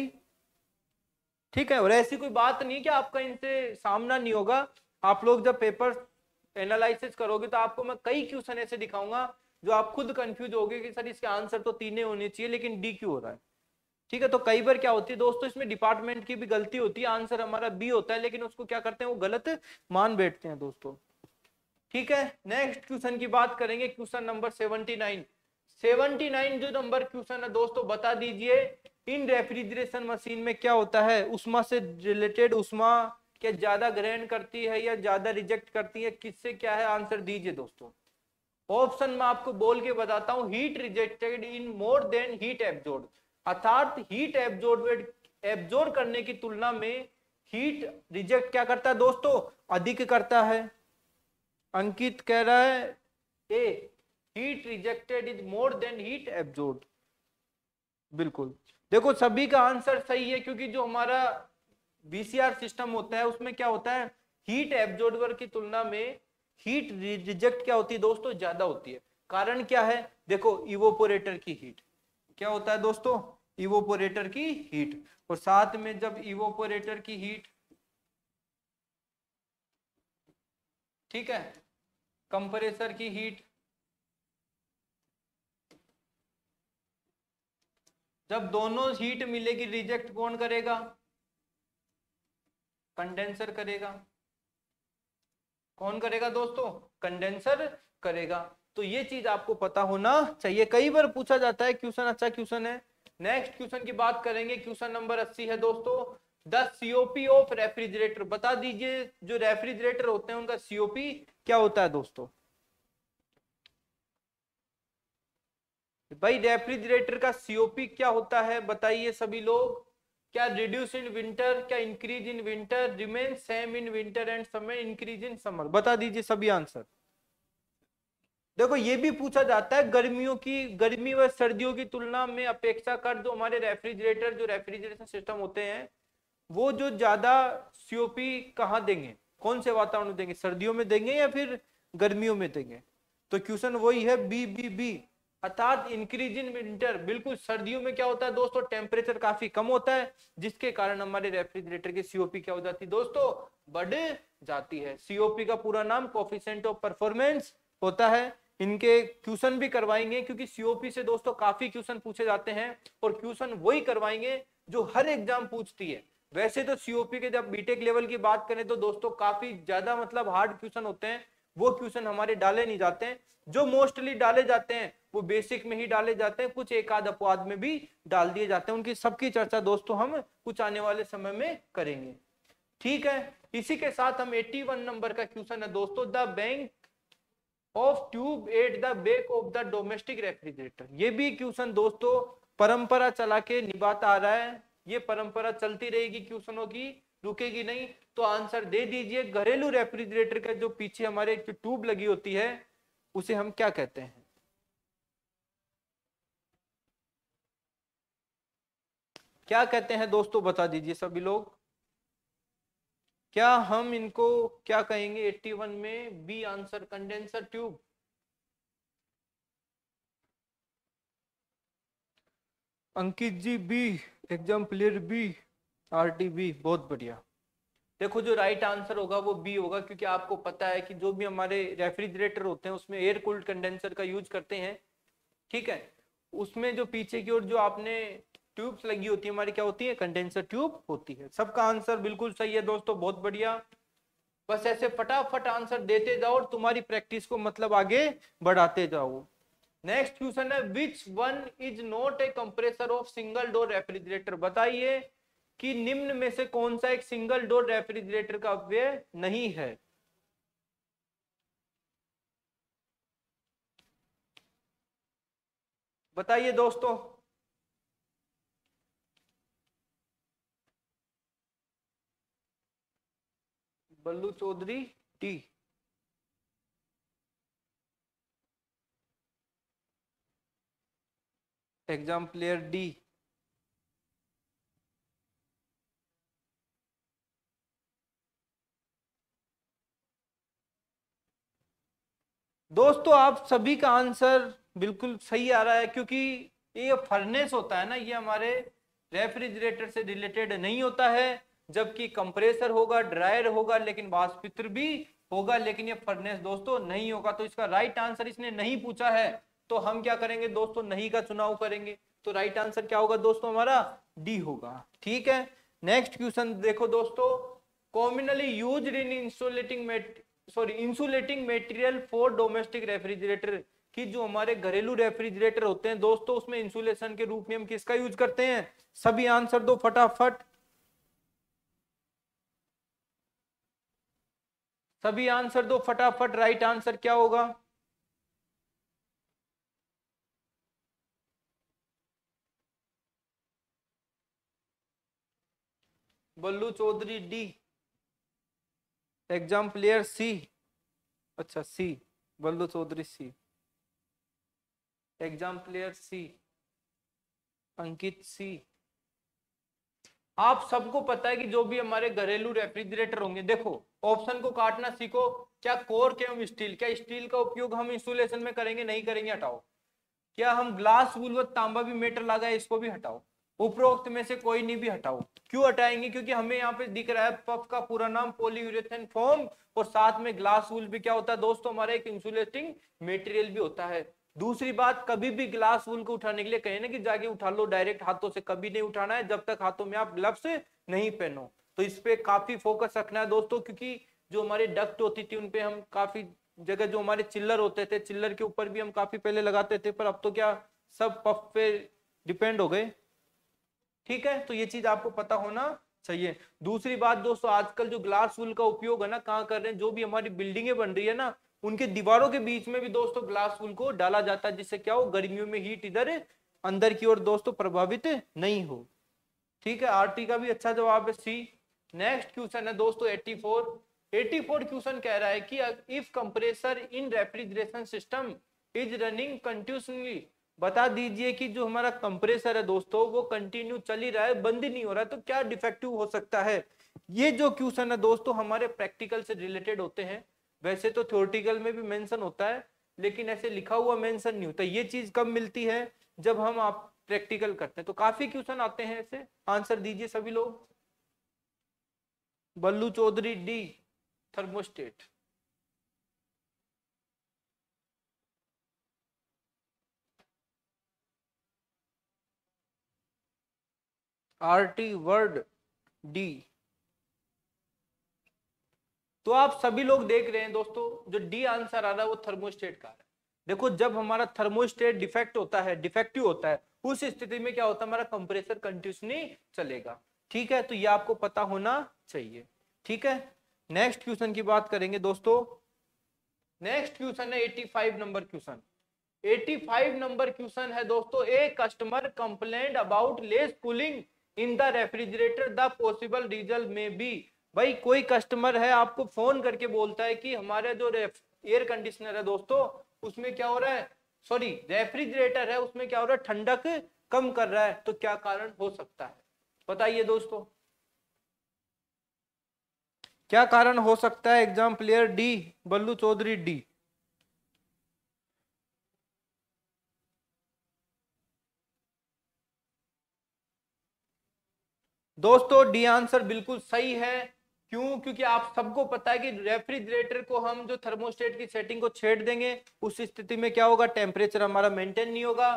ठीक है और ऐसी कोई बात नहीं कि आपका इनसे सामना नहीं होगा आप लोग जब पेपर एनालिसिस करोगे तो आपको मैं कई क्वेश्चन ऐसे दिखाऊंगा जो आप खुद कंफ्यूज हो कि सर इसके आंसर तो तीन होने चाहिए लेकिन डी क्यू हो रहा है ठीक है तो कई बार क्या होती है दोस्तों इसमें डिपार्टमेंट की भी गलती होती है आंसर हमारा बी होता है लेकिन उसको क्या करते हैं वो गलत मान बैठते हैं दोस्तों ठीक है नेक्स्ट क्वेश्चन की बात करेंगे question number seventy nine seventy nine जो नंबर क्वेश्चन है दोस्तों बता दीजिए इन रेफ्रिजरेशन मशीन में क्या होता है उष्मा से रिलेटेड उष्मा क्या ज्यादा ग्रहण करती है या ज्यादा रिजेक्ट करती है किससे क्या है आंसर दीजिए दोस्तों ऑप्शन में आपको बोल के बताता हूँ heat rejected in more than heat absorbed अर्थात हीट एब्जोर्ड एब्जोर्ड करने की तुलना में हीट रिजेक्ट क्या करता है दोस्तों अधिक करता है अंकित कह रहा है A heat rejected is more than heat absorbed बिल्कुल देखो सभी का आंसर सही है क्योंकि जो हमारा बीसीआर सिस्टम होता है उसमें क्या होता है हीट एब्जॉर्बर की तुलना में हीट रिजेक्ट क्या होती है दोस्तों ज्यादा होती है कारण क्या है देखो इवोपोरेटर की हीट क्या होता है दोस्तों इवोपोरेटर की हीट और साथ में जब इवोपोरेटर की हीट ठीक है कंप्रेसर की हीट जब दोनों हीट मिलेगी रिजेक्ट कौन करेगा कंडेंसर करेगा कौन करेगा दोस्तों कंडेंसर करेगा तो ये चीज आपको पता होना चाहिए कई बार पूछा जाता है क्वेश्चन अच्छा क्वेश्चन है नेक्स्ट क्वेश्चन की बात करेंगे क्वेश्चन नंबर अस्सी है दोस्तों द सीओपी ऑफ रेफ्रिजरेटर बता दीजिए जो रेफ्रिजरेटर होते हैं उनका सीओपी क्या होता है दोस्तों भाई रेफ्रिजरेटर का सीओपी क्या होता है बताइए सभी लोग क्या रिड्यूस इन विंटर क्या increase in winter remain same in winter and summer increase in summer बता दीजिए सभी आंसर देखो ये भी पूछा जाता है गर्मियों की गर्मी व सर्दियों की तुलना में अपेक्षा कर जो हमारे रेफ्रिजरेटर जो रेफ्रिजरेशन सिस्टम होते हैं वो जो ज्यादा सीओपी कहाँ देंगे कौन से वातावरण देंगे सर्दियों में देंगे या फिर गर्मियों में देंगे तो क्वेश्चन वही है बी बी बी अर्थात इंक्रीज इन विंटर बिल्कुल सर्दियों में क्या होता है दोस्तों टेम्परेचर काफी कम होता है जिसके कारण हमारे रेफ्रिजरेटर की सीओपी क्या हो जाती है दोस्तों बढ़ जाती है सीओपी का पूरा नाम कॉफिशेंट ऑफ परफॉर्मेंस होता है इनके क्वेश्चन भी करवाएंगे क्योंकि सीओपी से दोस्तों काफी क्वेश्चन पूछे जाते हैं और क्वेश्चन वही करवाएंगे जो हर एग्जाम पूछती है वैसे तो सीओपी के जब बीटेक लेवल की बात करें तो दोस्तों काफी ज्यादा मतलब हार्ड क्वेश्चन होते हैं वो क्वेश्चन हमारे डाले नहीं जाते हैं जो मोस्टली डाले जाते हैं वो बेसिक में ही डाले जाते हैं कुछ एक आध अपवाद में भी डाल दिए जाते हैं उनकी सबकी चर्चा दोस्तों हम कुछ आने वाले समय में करेंगे ठीक है इसी के साथ हम 81 नंबर का क्वेश्चन है दोस्तों the bank of tube at the back of the domestic refrigerator ये भी क्वेश्चन दोस्तों परंपरा चला के निभाता आ रहा है ये परंपरा चलती रहेगी क्वेश्चनों की रुकेगी नहीं तो आंसर दे दीजिए घरेलू रेफ्रिजरेटर का जो पीछे हमारे एक ट्यूब लगी होती है उसे हम क्या कहते हैं क्या कहते हैं दोस्तों बता दीजिए सभी लोग क्या हम इनको क्या कहेंगे 81 में B answer condenser tube Ankit ji B exam player B R T B बहुत बढ़िया देखो जो राइट आंसर होगा वो बी होगा क्योंकि आपको पता है कि जो भी हमारे रेफ्रिजरेटर होते हैं उसमें एयर कूल्ड कंडेंसर का यूज करते हैं ठीक है उसमें जो पीछे की ओर जो आपने ट्यूब्स लगी होती है हमारी क्या होती है कंडेंसर ट्यूब होती है सबका आंसर बिल्कुल सही है दोस्तों बहुत बढ़िया बस ऐसे फटाफट आंसर देते जाओ और तुम्हारी प्रैक्टिस को मतलब आगे बढ़ाते जाओ नेक्स्ट क्वेश्चन है which one is not a compressor of single door refrigerator बताइए कि निम्न में से कौन सा एक सिंगल डोर रेफ्रिजरेटर का अव्यय नहीं है बताइए दोस्तों Ballu Chaudhary T exam player D दोस्तों आप सभी का आंसर बिल्कुल सही आ रहा है क्योंकि ये फर्नेस होता है ना ये हमारे रेफ्रिजरेटर से रिलेटेड नहीं होता है जबकि कंप्रेसर होगा ड्रायर होगा लेकिन वाष्पित्र भी होगा लेकिन ये फर्नेस दोस्तों नहीं होगा तो इसका राइट आंसर इसने नहीं पूछा है तो हम क्या करेंगे दोस्तों नहीं का चुनाव करेंगे तो राइट आंसर क्या होगा दोस्तों हमारा डी होगा ठीक है नेक्स्ट क्वेश्चन देखो दोस्तों commonly use in insulating sorry insulating material for domestic refrigerator कि जो हमारे घरेलू रेफ्रिजरेटर होते हैं दोस्तों उसमें इंसुलेशन के रूप में हम किसका यूज करते हैं सभी आंसर दो फटाफट सभी आंसर दो फटाफट राइट आंसर क्या होगा Ballu Chaudhary D exam player C अच्छा C Ballu Chaudhary C exam player C Ankit C आप सबको पता है कि जो भी हमारे घरेलू रेफ्रिजरेटर होंगे देखो ऑप्शन को काटना सीखो क्या के हम स्टील क्या स्टील का उपयोग हम इंसुलेशन में करेंगे नहीं करेंगे हटाओ क्या हम ग्लास वूल व तांबा भी मेटर लगा है इसको भी हटाओ उपरोक्त में से कोई नहीं भी हटाओ क्यों हटाएंगे क्योंकि हमें यहाँ पे दिख रहा है पफ का पूरा नाम पोलियन फॉर्म और साथ में ग्लास वूल भी क्या होता है दोस्तों हमारा एक इंसुलेटिंग मेटेरियल भी होता है दूसरी बात कभी भी ग्लास वूल को उठाने के लिए कहें ना कि जाके उठा लो डायरेक्ट हाथों से कभी नहीं उठाना है जब तक हाथों में आप ग्लव्स नहीं पहनो तो इस पे काफी फोकस रखना है दोस्तों क्योंकि जो हमारे डक्ट होती थी उनपे हम काफी जगह जो हमारे चिल्लर होते थे चिल्लर के ऊपर भी हम काफी पहले लगाते थे पर अब तो क्या सब पफ पे डिपेंड हो गए ठीक है तो ये चीज आपको पता होना चाहिए दूसरी बात दोस्तों आजकल जो ग्लास वुल का उपयोग है ना कहाँ कर रहे हैं जो भी हमारी बिल्डिंगे बन रही है ना उनके दीवारों के बीच में भी दोस्तों ग्लास वुल को डाला जाता है जिससे क्या हो गर्मियों में हीट इधर अंदर की ओर दोस्तों प्रभावित नहीं हो ठीक है आर का भी अच्छा जवाब है सी नेक्स्ट क्वेश्चन है दोस्तों eighty four eighty four question कह रहा है कि if compressor in refrigeration system is running continuously बता दीजिए कि जो हमारा कंप्रेसर है दोस्तों वो कंटिन्यू चल ही रहा है बंद ही नहीं हो रहा है तो क्या डिफेक्टिव हो सकता है ये जो क्वेश्चन है दोस्तों हमारे प्रैक्टिकल से रिलेटेड होते हैं वैसे तो थ्योरेटिकल में भी मेंशन होता है लेकिन ऐसे लिखा हुआ मेंशन नहीं होता ये चीज कब मिलती है जब हम आप प्रैक्टिकल करते हैं तो काफी क्वेश्चन आते हैं ऐसे आंसर दीजिए सभी लोग Ballu Chaudhary D thermostat T word D तो आप सभी लोग देख रहे हैं दोस्तों जो डी आंसर आ रहा है वो थर्मोस्टेट का है देखो जब हमारा थर्मोस्टेट डिफेक्ट होता है डिफेक्टिव होता है उस स्थिति में क्या होता है हमारा कंप्रेसर कंटिन्यूसली चलेगा ठीक है तो ये आपको पता होना चाहिए ठीक है नेक्स्ट क्वेश्चन की बात करेंगे दोस्तों नेक्स्ट क्वेश्चन है five number question 85 number question है दोस्तों A customer complaint about less cooling in the refrigerator the possible diesel में भी भाई कोई कस्टमर है आपको फोन करके बोलता है कि हमारे जो एयर कंडीशनर है दोस्तों उसमें क्या हो रहा है सॉरी रेफ्रिजरेटर है उसमें क्या हो रहा है ठंडक कम कर रहा है तो क्या कारण हो सकता है बताइए दोस्तों क्या कारण हो सकता है exam player D Ballu Chaudhary D दोस्तों डी आंसर बिल्कुल सही है क्यों क्योंकि आप सबको पता है कि रेफ्रिजरेटर को हम जो थर्मोस्टेट की सेटिंग को छेड़ देंगे उस स्थिति में क्या होगा टेम्परेचर हमारा मेंटेन नहीं होगा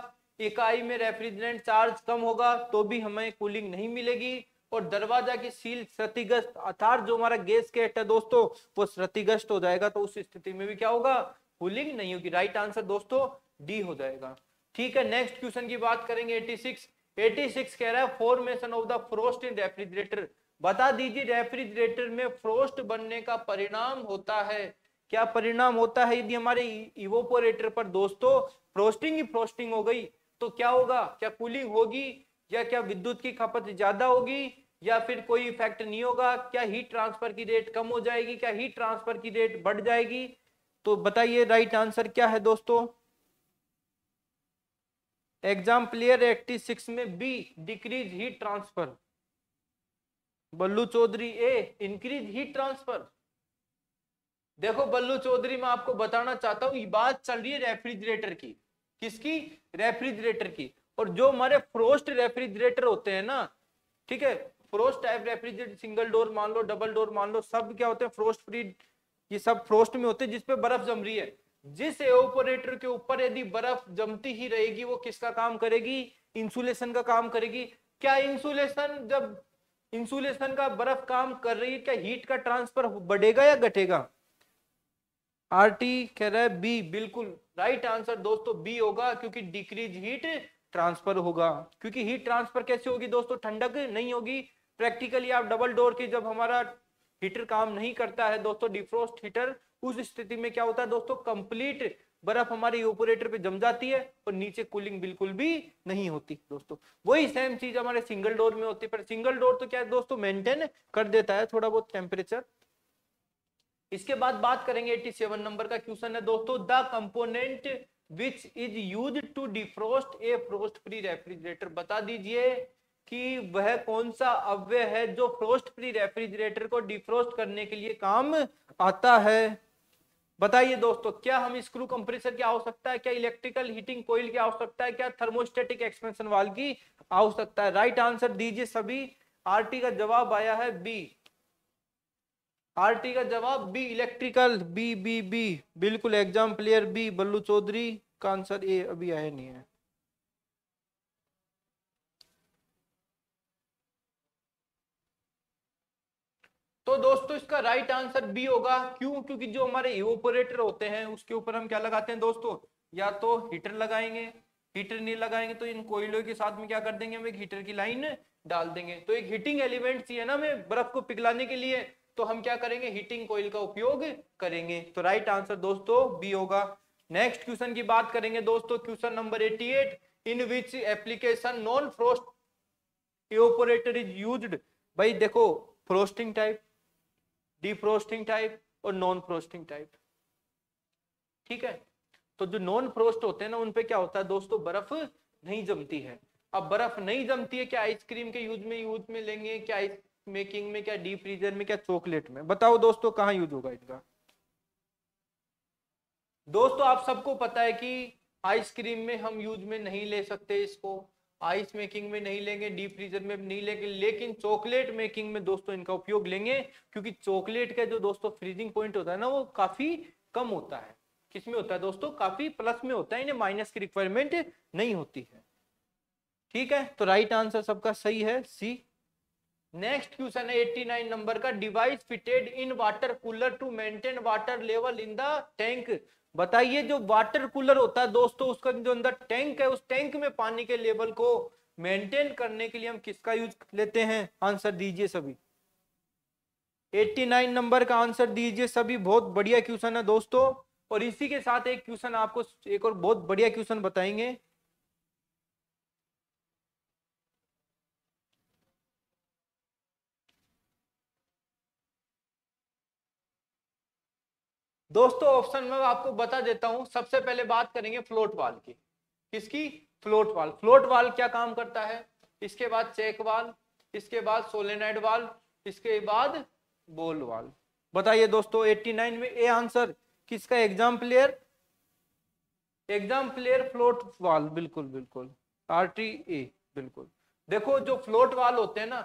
इकाई में रेफ्रिजरेंट चार्ज कम होगा तो भी हमें कूलिंग नहीं मिलेगी और दरवाजा की सील क्षतिग्रस्त अर्थात जो हमारा गैस केट है दोस्तों वो क्षतिग्रस्त हो जाएगा तो उस स्थिति में भी क्या होगा कूलिंग नहीं होगी राइट आंसर दोस्तों डी हो जाएगा ठीक है नेक्स्ट क्वेश्चन की बात करेंगे सिक्स 86 कह रहा है formation of the frost in refrigerator बता दीजिए रेफ्रिजरेटर में फ्रोस्ट बनने का परिणाम होता है क्या परिणाम होता है यदि हमारे इवोपोरेटर पर दोस्तों फ्रोस्टिंग ही फ्रोस्टिंग हो गई तो क्या होगा क्या कूलिंग होगी या क्या विद्युत की खपत ज्यादा होगी या फिर कोई इफेक्ट नहीं होगा क्या हीट ट्रांसफर की रेट कम हो जाएगी क्या हीट ट्रांसफर की रेट बढ़ जाएगी तो बताइए राइट आंसर क्या है दोस्तों एग्जाम प्लेयर सिक्स में B decrease heat transfer Ballu Chaudhary A increase heat transfer देखो बल्लू चौधरी मैं आपको बताना चाहता हूँ ये बात चल रही है रेफ्रिजरेटर की किसकी रेफ्रिजरेटर की और जो हमारे फ्रोस्ट रेफ्रिजरेटर होते हैं ना ठीक है frost type refrigerator single door मान लो डबल डोर मान लो सब क्या होते हैं फ्रोस्ट फ्री ये सब फ्रोस्ट में होते हैं जिसपे बर्फ जम रही है जिस एवोपोरेटर के ऊपर यदि बर्फ जमती ही रहेगी वो किसका काम करेगी इंसुलेशन का काम करेगी क्या इंसुलेशन जब इंसुलेशन का बर्फ काम कर रही है क्या हीट का ट्रांसफर बढ़ेगा या घटेगा आर टी कह रहा है बी बिल्कुल राइट आंसर दोस्तों बी होगा क्योंकि डिक्रीज हीट ट्रांसफर होगा क्योंकि हीट ट्रांसफर कैसे होगी दोस्तों ठंडक नहीं होगी प्रैक्टिकली आप डबल डोर की जब हमारा हीटर काम नहीं करता है दोस्तों डिफ्रोस्ट हीटर उस स्थिति में क्या होता है दोस्तों कंप्लीट बर्फ हमारे ऑपरेटर पे जम जाती है और नीचे कूलिंग बिल्कुल भी नहीं होती दोस्तों वही सेम चीज हमारे सिंगल डोर में होती है पर सिंगल डोर तो क्या है दोस्तों मेंटेन कर देता है थोड़ा बहुत टेम्परेचर इसके बाद बात करेंगे 87 नंबर का क्वेश्चन है दोस्तों the component which is use to defrost a frost free refrigerator बता दीजिए कि वह कौन सा अव्यय है जो फ्रोस्ट फ्री रेफ्रिजरेटर को डिफ्रोस्ट करने के लिए काम आता है बताइए दोस्तों क्या हम स्क्रू कंप्रेसर की आवश्यकता है क्या इलेक्ट्रिकल हीटिंग कोयल की आवश्यकता है क्या थर्मोस्टेटिक एक्सपेंशन वाल की आवश्यकता है राइट आंसर दीजिए सभी आरटी का जवाब आया है बी आरटी का जवाब B electrical B B B बिल्कुल exam player B Ballu Chaudhary का आंसर ए अभी आया नहीं है तो दोस्तों इसका राइट आंसर बी होगा क्यों क्योंकि जो हमारे इवोपोरेटर होते हैं उसके ऊपर हम क्या लगाते हैं दोस्तों या तो हीटर लगाएंगे हीटर नहीं लगाएंगे तो इन कोयलों के साथ में क्या कर देंगे हम एक हीटर की लाइन डाल देंगे तो एक हीटिंग एलिमेंट चाहिए ना हमें बर्फ को पिघलाने के लिए तो हम क्या करेंगे हीटिंग कोयल का उपयोग करेंगे तो राइट आंसर दोस्तों बी होगा नेक्स्ट क्वेश्चन की बात करेंगे दोस्तों question number 88 in which application non frost evaporator is use भाई देखो फ्रोस्टिंग टाइप डीफ्रोस्टिंग टाइप और नॉन प्रोस्टिंग टाइप ठीक है तो जो नॉन प्रोस्ट होते हैं ना उनपे क्या होता है दोस्तों बर्फ नहीं जमती है अब बर्फ नहीं जमती है क्या आइसक्रीम के यूज में यूज में लेंगे क्या आइस मेकिंग में क्या डीप फ्रीजर में क्या चॉकलेट में बताओ दोस्तों कहा यूज होगा इसका दोस्तों आप सबको पता है कि आइसक्रीम में हम यूज में नहीं ले सकते इसको आइस मेकिंग में नहीं लेंगे डीप फ्रीजर में नहीं लेंगे लेकिन चॉकलेट मेकिंग में दोस्तों इनका उपयोग लेंगे क्योंकि चॉकलेट का जो दोस्तों फ्रीजिंग पॉइंट होता है ना वो काफी कम होता है किसमें होता है दोस्तों काफी प्लस में होता है इन्हें माइनस की रिक्वायरमेंट नहीं होती है ठीक है तो राइट आंसर सबका सही है सी नेक्स्ट क्वेश्चन है एट्टी नाइन नंबर का device fitted in water cooler to maintain water level in the tank बताइए जो वाटर कूलर होता है दोस्तों उसका जो अंदर टैंक है उस टैंक में पानी के लेवल को मेंटेन करने के लिए हम किसका यूज लेते हैं आंसर दीजिए सभी 89 नंबर का आंसर दीजिए सभी बहुत बढ़िया क्वेश्चन है दोस्तों और इसी के साथ एक क्वेश्चन आपको एक और बहुत बढ़िया क्वेश्चन बताएंगे दोस्तों ऑप्शन में आपको बता देता हूं सबसे पहले बात करेंगे फ्लोट वाल की किसकी फ्लोट वाल फ्लोट वाल क्या काम करता है इसके बाद चेक वाल इसके बाद सोलेनाइड वाल इसके बाद बोल वाल बताइए दोस्तों 89 में ए आंसर किसका exam player exam player float valve बिल्कुल बिल्कुल आर टी ए बिल्कुल देखो जो फ्लोट वाल होते हैं ना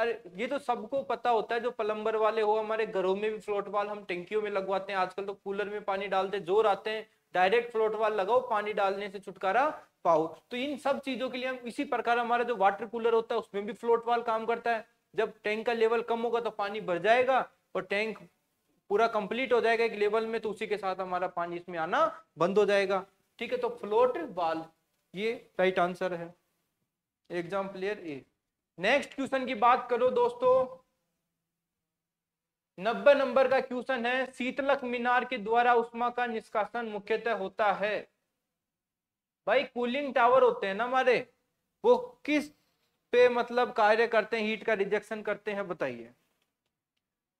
अरे ये तो सबको पता होता है जो प्लम्बर वाले हो हमारे घरों में भी फ्लोट वाल हम टंकियों में लगवाते हैं आजकल तो कूलर में पानी डालते जोर आते हैं डायरेक्ट फ्लोट वाल लगाओ पानी डालने से छुटकारा पाओ तो इन सब चीजों के लिए हम इसी प्रकार हमारा जो वाटर कूलर होता है उसमें भी फ्लोट वाल काम करता है जब टैंक का लेवल कम होगा तो पानी भर जाएगा और टैंक पूरा कंप्लीट हो जाएगा एक लेवल में तो उसी के साथ हमारा पानी इसमें आना बंद हो जाएगा ठीक है तो फ्लोट वाल ये राइट आंसर है exam player A next question की बात करो दोस्तों नब्बे नंबर का क्वेश्चन है शीतलक मीनार के द्वारा उष्मा का निष्कासन मुख्यतः होता है भाई कूलिंग टावर होते हैं ना हमारे वो किस पे मतलब कार्य करते हैं हीट का रिजेक्शन करते हैं बताइए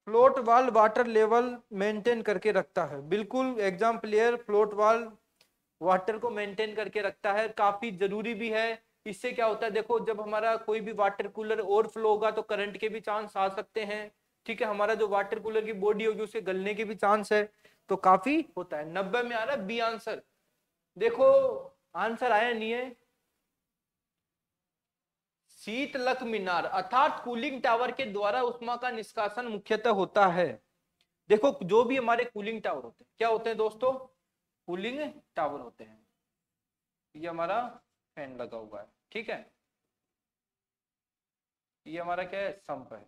float valve water level maintain करके रखता है बिल्कुल एग्जाम फ्लोट वाल वाटर को मेंटेन करके रखता है काफी जरूरी भी है इससे क्या होता है देखो जब हमारा कोई भी वाटर कूलर ओवर फ्लो होगा तो करंट के भी चांस आ सकते हैं ठीक है हमारा जो वाटर कूलर की बॉडी होगी उसके गलने के भी चांस है तो काफी होता है नब्बे में आ रहा बी आंसर देखो आंसर आया नहीं है शीतलक मीनार अर्थात कूलिंग टावर के द्वारा उष्मा का निष्कासन मुख्यतः होता है देखो जो भी हमारे कूलिंग टावर होते हैं क्या होते हैं दोस्तों कूलिंग टावर होते हैं ये हमारा फैन लगा हुआ है ठीक है ये हमारा क्या है संप है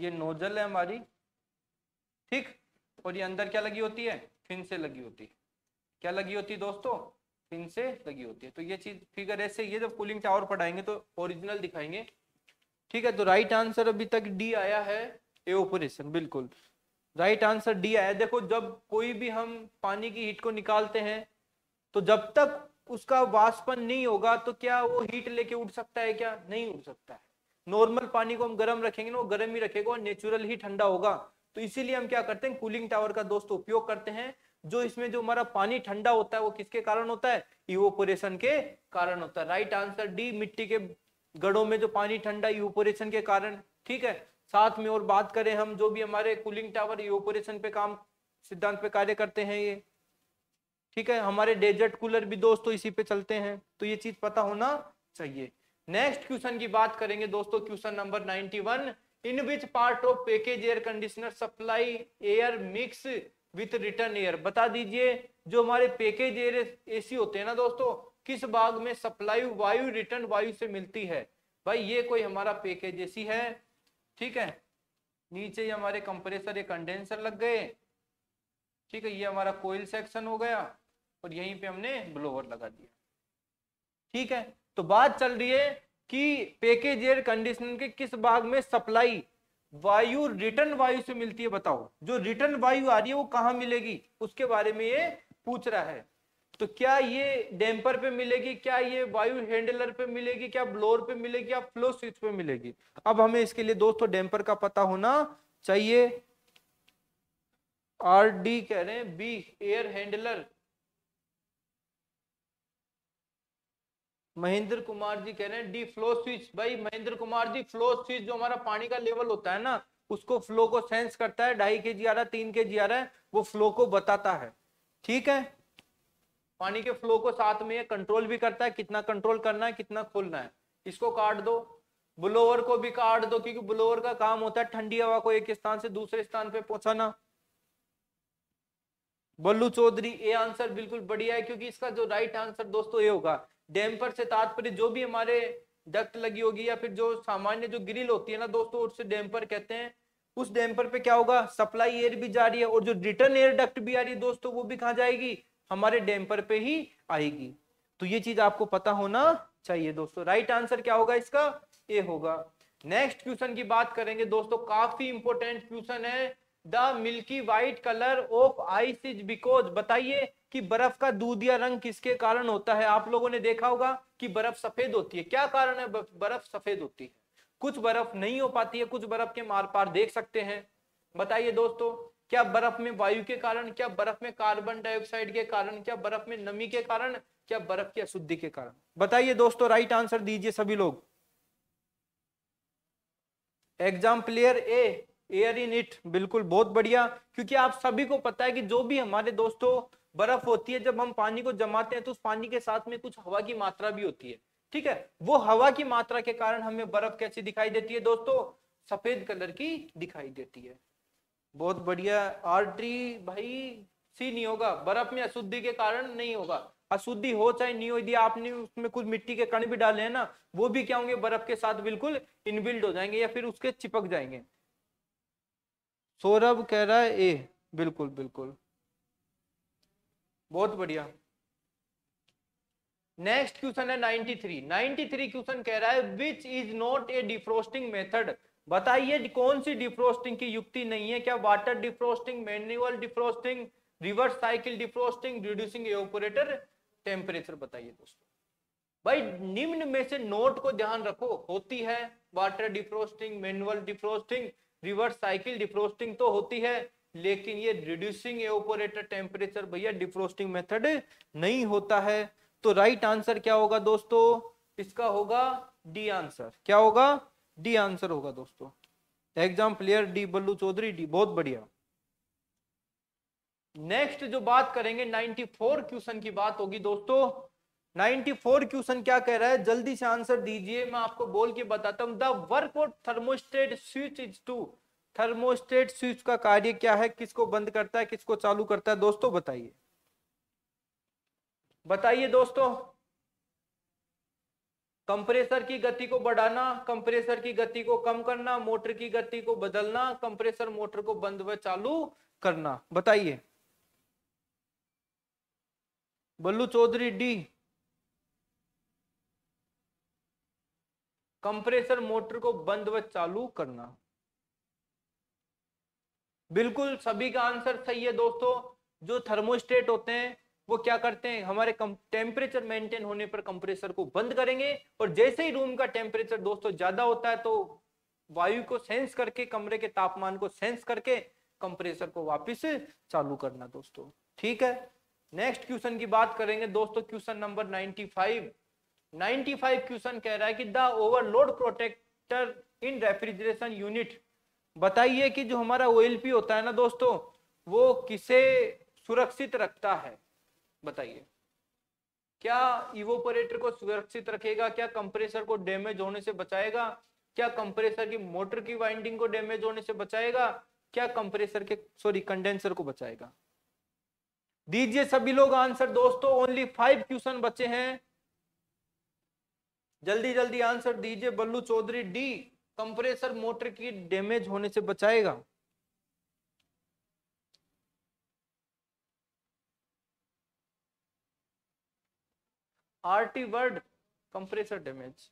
ये नोजल है हमारी ठीक और ये अंदर क्या लगी होती है फिन से लगी होती है क्या लगी होती है दोस्तों फिन से लगी होती है तो ये चीज फिगर ऐसे ये जब कूलिंग टावर पढ़ाएंगे तो ओरिजिनल दिखाएंगे ठीक है तो राइट आंसर अभी तक डी आया है ऑपरेशन बिल्कुल राइट आंसर डी आया देखो जब कोई भी हम पानी की हीट को निकालते हैं तो जब तक उसका वाष्पन नहीं होगा तो क्या वो हीट लेके उड़ सकता है क्या नहीं उड़ सकता है नॉर्मल पानी को हम गर्म रखेंगे ना वो गर्म ही रखेगा और नेचुरल ही ठंडा होगा तो इसीलिए हम क्या करते हैं कूलिंग टावर का दोस्तों उपयोग करते हैं जो इसमें जो हमारा पानी ठंडा होता है वो किसके कारण होता है इवोपोरेशन के कारण होता है राइट आंसर डी मिट्टी के गड़ों में जो पानी ठंडा इवोपोरेशन के कारण ठीक है साथ में और बात करें हम जो भी हमारे कूलिंग टावर ऑपरेशन पे काम सिद्धांत पे कार्य करते हैं ये ठीक है हमारे डेजर्ट कूलर भी दोस्तों तो इसी पे चलते हैं तो ये चीज पता होना चाहिए नेक्स्ट क्वेश्चन की बात करेंगे दोस्तों question number 91 in which part of package air conditioner supply air mix with return air बता दीजिए जो हमारे पैकेज एयर एसी होते हैं ना दोस्तों किस भाग में सप्लाई वायु रिटर्न वायु से मिलती है भाई ये कोई हमारा पैकेज एसी है ठीक है नीचे ये हमारे कंप्रेसर ये कंडेंसर लग गए ठीक है ये हमारा कोयल सेक्शन हो गया और यहीं पे हमने ब्लोवर लगा दिया ठीक है तो बात चल रही है कि पैकेज एयर कंडीशनर के किस भाग में सप्लाई वायु रिटर्न वायु से मिलती है बताओ जो रिटर्न वायु आ रही है वो कहा मिलेगी उसके बारे में ये पूछ रहा है तो क्या ये डैम्पर पे मिलेगी क्या ये वायु हैंडलर पे मिलेगी क्या ब्लोर पे मिलेगी या फ्लो स्विच पे मिलेगी अब हमें इसके लिए दोस्तों डैम्पर का पता होना चाहिए आर डी कह रहे हैं B air handler Mahendra Kumar ji कह रहे हैं डी फ्लो स्विच भाई महेंद्र कुमार जी फ्लो स्विच जो हमारा पानी का लेवल होता है ना उसको फ्लो को सेंस करता है ढाई के जी आ रहा है तीन के जी आ रहा है वो फ्लो को बताता है ठीक है पानी के फ्लो को साथ में कंट्रोल भी करता है कितना कंट्रोल करना है कितना खोलना है इसको काट दो ब्लोअर को भी काट दो क्योंकि ब्लोअर का काम होता है ठंडी हवा को एक स्थान से दूसरे स्थान पे पहुंचाना बल्लू चौधरी ये आंसर बिल्कुल बढ़िया है क्योंकि इसका जो राइट आंसर दोस्तों ये होगा डैम्पर से तात्पर्य जो भी हमारे डक्ट लगी होगी या फिर जो सामान्य जो ग्रिल होती है ना दोस्तों उससे डैम्पर कहते हैं उस डैम्पर पे क्या होगा सप्लाई एयर भी जा रही है और जो रिटर्न एयर डक्ट भी आ रही है दोस्तों वो भी कहा जाएगी हमारे डैम्पर पे ही आएगी तो ये चीज आपको पता होना चाहिए दोस्तों राइट आंसर क्या होगा इसका ए होगा नेक्स्ट क्वेश्चन की बात करेंगे दोस्तों काफी इंपोर्टेंट क्वेश्चन है the milky white colour of ice is because बताइए कि बर्फ का दूधिया रंग किसके कारण होता है आप लोगों ने देखा होगा कि बर्फ सफेद होती है क्या कारण है बर्फ सफेद होती है कुछ बर्फ नहीं हो पाती है कुछ बर्फ के मार पार देख सकते हैं बताइए दोस्तों क्या बर्फ में वायु के कारण क्या बर्फ में कार्बन डाइऑक्साइड के कारण क्या बर्फ में नमी के कारण क्या बर्फ की अशुद्धि के कारण बताइए दोस्तों राइट आंसर दीजिए सभी लोग exam player A air in it बिल्कुल बहुत बढ़िया क्योंकि आप सभी को पता है कि जो भी हमारे दोस्तों बर्फ होती है जब हम पानी को जमाते हैं तो उस पानी के साथ में कुछ हवा की मात्रा भी होती है ठीक है वो हवा की मात्रा के कारण हमें बर्फ कैसी दिखाई देती है दोस्तों सफेद कलर की दिखाई देती है बहुत बढ़िया आर्टरी भाई सी नहीं होगा बर्फ में अशुद्धि के कारण नहीं होगा अशुद्धि हो चाहे नहीं हो यदि आपने उसमें कुछ मिट्टी के कण भी डाले हैं ना वो भी क्या होंगे बर्फ के साथ बिल्कुल इनबिल्ड हो जाएंगे या फिर उसके चिपक जाएंगे सौरभ कह रहा है ए बिल्कुल बिल्कुल बहुत बढ़िया नेक्स्ट क्वेश्चन है 93 93 क्वेश्चन कह रहा है which is not a defrosting method बताइए कौन सी डिफ्रोस्टिंग की युक्ति नहीं है क्या water defrosting manual defrosting reverse cycle defrosting reducing evaporator temperature बताइए दोस्तों भाई निम्न में से नोट को ध्यान रखो होती है water defrosting manual defrosting reverse cycle defrosting तो होती है लेकिन ये रिड्यूसिंग एवोपरेटर टेम्परेचर भैया डिफ्रोस्टिंग मेथड नहीं होता है तो राइट आंसर क्या होगा दोस्तों इसका होगा डी आंसर क्या होगा डी आंसर होगा दोस्तों exam player D Ballu Chaudhary D बहुत बढ़िया नेक्स्ट जो बात करेंगे 94 क्वेश्चन की बात होगी दोस्तों 94 क्वेश्चन क्या कह रहा है जल्दी से आंसर दीजिए मैं आपको बोल के बताता हूं the work of thermostat switch is to thermostat switch का कार्य क्या है किसको बंद करता है किसको चालू करता है दोस्तों बताइए बताइए दोस्तों कंप्रेसर की गति को बढ़ाना कंप्रेसर की गति को कम करना मोटर की गति को बदलना कंप्रेसर मोटर को बंद व चालू करना बताइए Ballu Chaudhary D compressor motor को बंद व चालू करना बिल्कुल सभी का आंसर सही है दोस्तों जो थर्मोस्टेट होते हैं वो क्या करते हैं हमारे टेम्परेचर मेंटेन होने पर कंप्रेसर को बंद करेंगे और जैसे ही रूम का टेम्परेचर दोस्तों ज्यादा होता है तो वायु को सेंस करके कमरे के तापमान को सेंस करके कंप्रेसर को वापिस चालू करना दोस्तों ठीक है नेक्स्ट क्वेश्चन की बात करेंगे दोस्तों क्वेश्चन नंबर 95 95 क्वेश्चन कह रहा है कि the overload protector in refrigeration unit बताइए कि जो हमारा ओएलपी होता है ना दोस्तों वो किसे सुरक्षित रखता है बताइए क्या इवोपरेटर को सुरक्षित रखेगा क्या कंप्रेसर को डैमेज होने से बचाएगा क्या कंप्रेसर की मोटर की वाइंडिंग को डैमेज होने से बचाएगा क्या कंप्रेसर के सॉरी कंडेंसर को बचाएगा दीजिए सभी लोग आंसर दोस्तों ओनली फाइव क्वेश्चन बचे हैं जल्दी जल्दी आंसर दीजिए Ballu Chaudhary D compressor motor की डैमेज होने से बचाएगा RT word compressor damage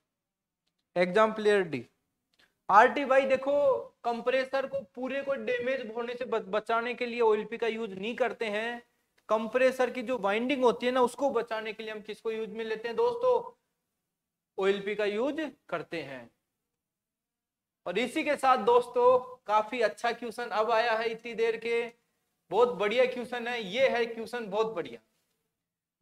exam player D RT Y देखो कंप्रेसर को पूरे को डैमेज होने से बचाने के लिए ओएलपी का यूज नहीं करते हैं कंप्रेसर की जो वाइंडिंग होती है ना उसको बचाने के लिए हम किसको यूज में लेते हैं दोस्तों ओएलपी का यूज करते हैं और इसी के साथ दोस्तों काफी अच्छा क्वेश्चन अब आया है इतनी देर के बहुत बढ़िया क्वेश्चन है ये है क्वेश्चन बहुत बढ़िया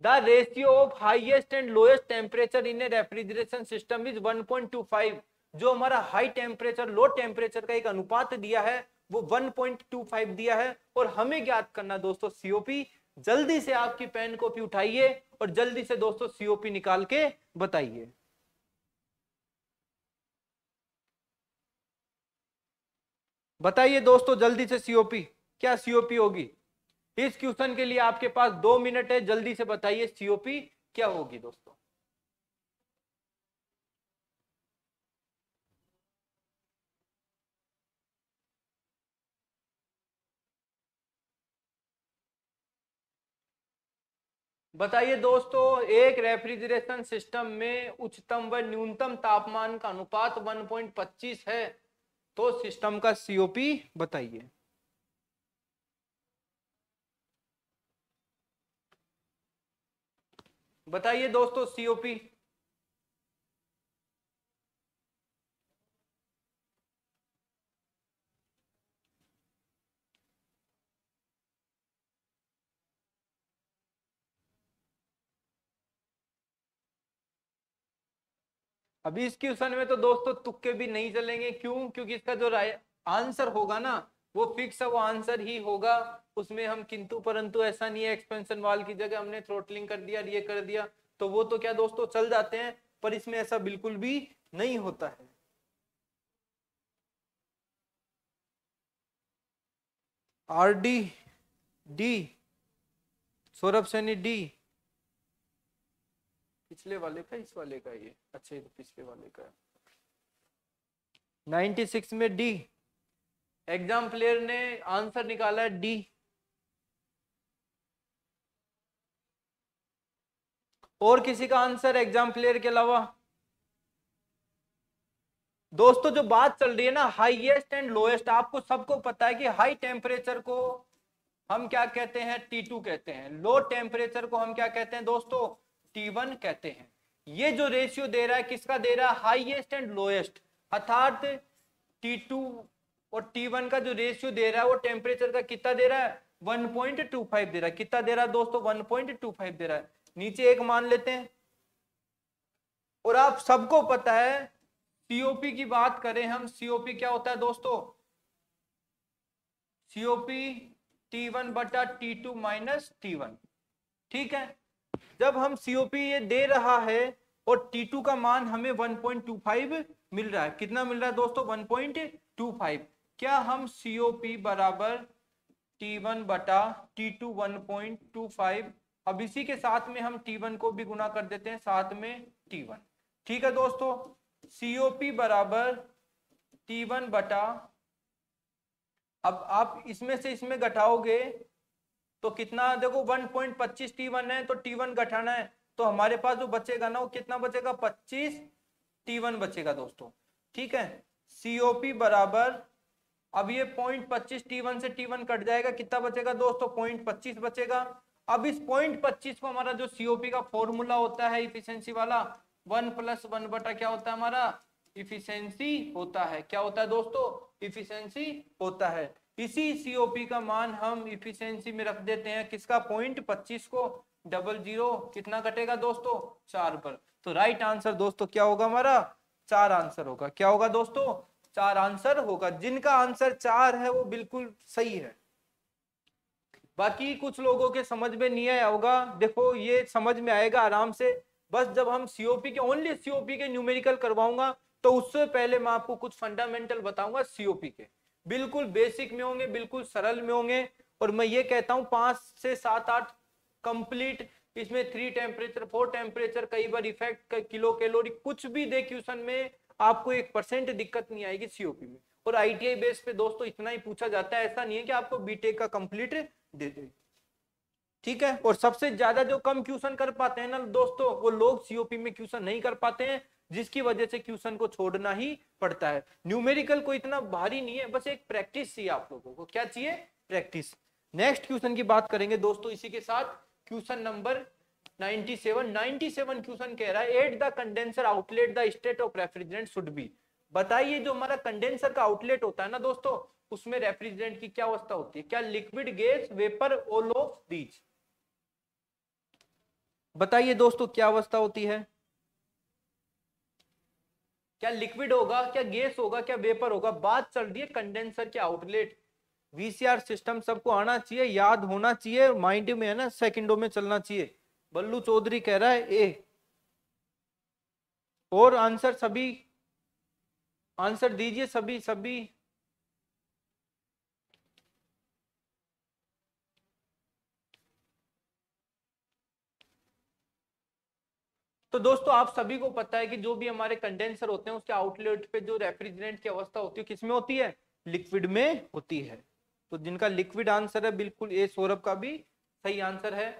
the ratio of highest and lowest temperature in is one point two 1.25 जो हमारा हाई टेम्परेचर लो टेम्परेचर का एक अनुपात दिया है वो 1.25 दिया है और हमें ज्ञात करना दोस्तों सीओपी जल्दी से आपकी पेन कॉपी उठाइए और जल्दी से दोस्तों सीओपी निकाल के बताइए बताइए दोस्तों जल्दी से सीओपी क्या सीओपी होगी इस क्वेश्चन के लिए आपके पास दो मिनट है जल्दी से बताइए सीओपी क्या होगी दोस्तों बताइए दोस्तों एक रेफ्रिजरेशन सिस्टम में उच्चतम व न्यूनतम तापमान का अनुपात 1.25 है तो सिस्टम का सीओपी बताइए बताइए दोस्तों सीओपी अभी इस क्वेश्चन में तो दोस्तों तुक्के भी नहीं चलेंगे क्यों क्योंकि इसका जो आंसर होगा ना वो फिक्स है वो आंसर ही होगा उसमें हम किंतु परंतु ऐसा नहीं है एक्सपेंशन वाल की जगह हमने थ्रोटलिंग कर दिया ये कर दिया तो वो तो क्या दोस्तों चल जाते हैं पर इसमें ऐसा बिल्कुल भी नहीं होता है R D D Saurabh Saini D पिछले वाले का इस वाले का ये अच्छा तो पिछले वाले का नाइनटी सिक्स में डी एग्जाम प्लेयर ने आंसर निकाला है डी और किसी का आंसर एग्जाम प्लेयर के अलावा दोस्तों जो बात चल रही है ना हाईएस्ट एंड लोएस्ट आपको सबको पता है कि हाई टेम्परेचर को हम क्या कहते हैं टी टू कहते हैं लो टेम्परेचर को हम क्या कहते हैं दोस्तों टी वन कहते हैं ये जो रेशियो दे रहा है किसका दे रहा है हाईएस्ट एंड लोएस्ट अर्थात टी टू और T1 का जो रेशियो दे रहा है वो टेम्परेचर का कितना दे रहा है 1.25 दे रहा है कितना दे रहा है दोस्तों 1.25 दे रहा है नीचे एक मान लेते हैं और आप सबको पता है सीओपी की बात करें हम सीओपी क्या होता है दोस्तों सीओपी टी वन बटा T two minus T one ठीक है जब हम सीओपी ये दे रहा है और T2 का मान हमें 1.25 मिल रहा है कितना मिल रहा है दोस्तों 1.25 क्या हम सीओपी बराबर टी वन बटा T two one point two five अब इसी के साथ में हम टी वन को भी गुना कर देते हैं साथ में टी वन ठीक है दोस्तों सीओपी बराबर टी वन बटा अब आप इसमें से इसमें घटाओगे तो कितना देखो वन पॉइंट पच्चीस टी वन है तो टी वन घटाना है तो हमारे पास जो बचेगा ना वो कितना बचेगा पच्चीस टी वन बचेगा दोस्तों ठीक है सीओपी बराबर अब ये पॉइंट पच्चीस टी वन से टी वन कट जाएगा कितना बचेगा दोस्तों पॉइंट पच्चीस बचेगा अब इस पॉइंट पच्चीस को हमारा जो सीओपी का फॉर्मूला होता है इफिशियंसी वाला वन प्लस वन बटा क्या होता है हमारा इफिशियंसी होता है क्या होता है दोस्तों इफिशियंसी होता है इसी सीओपी का मान हम इफिशियंसी में रख देते हैं किसका पॉइंट पच्चीस को डबल जीरो कितना कटेगा दोस्तों चार पर तो राइट आंसर दोस्तों क्या होगा हमारा चार आंसर होगा क्या होगा दोस्तों चार आंसर होगा जिनका आंसर चार है वो बिल्कुल सही है बाकी कुछ लोगों के समझ में नहीं आया होगा देखो ये समझ में आएगा आराम से बस जब हम सीओपी के ओनली सीओपी के न्यूमेरिकल करवाऊंगा तो उससे पहले मैं आपको कुछ फंडामेंटल बताऊंगा सीओपी के बिल्कुल बेसिक में होंगे बिल्कुल सरल में होंगे और मैं ये कहता हूँ पांच से सात आठ कंप्लीट इसमें थ्री टेम्परेचर फोर टेम्परेचर कई बार इफेक्ट किलो कैलोरी कुछ भी दे क्वेश्चन में आपको एक परसेंट दिक्कत नहीं आएगी सीओपी में और आईटीआई बेस पे दोस्तों इतना ही पूछा जाता है ऐसा नहीं है कि आपको बीटेक का कंप्लीट दे दे ठीक है और सबसे ज्यादा जो कम क्वेश्चन कर पाते हैं ना दोस्तों वो लोग सीओपी में क्यूशन नहीं कर पाते हैं जिसकी वजह से क्यूशन को छोड़ना ही पड़ता है न्यूमेरिकल को इतना भारी नहीं है बस एक प्रैक्टिस चाहिए आप लोगों को क्या चाहिए प्रैक्टिस नेक्स्ट क्वेश्चन की बात करेंगे दोस्तों इसी के साथ क्वेश्चन नंबर 97 97 क्वेश्चन कह रहा है at the condenser outlet the state of refrigerant should be बताइए जो हमारा कंडेंसर का आउटलेट होता है ना दोस्तों उसमें रेफ्रिजरेंट की क्या अवस्था होती है क्या लिक्विड गैस वेपर बताइए दोस्तों क्या अवस्था होती है क्या लिक्विड होगा क्या गैस होगा क्या वेपर होगा बात चल रही है कंडेंसर के आउटलेट वीसीआर सिस्टम सबको आना चाहिए याद होना चाहिए माइंड में है ना सेकंडों में चलना चाहिए बल्लू चौधरी कह रहा है ए और आंसर सभी आंसर दीजिए सभी सभी तो दोस्तों आप सभी को पता है कि जो भी हमारे कंडेंसर होते हैं उसके आउटलेट पे जो रेफ्रिजरेंट की अवस्था होती है किसमें होती है लिक्विड में होती है तो जिनका लिक्विड आंसर है बिल्कुल ए सौरभ का भी सही आंसर है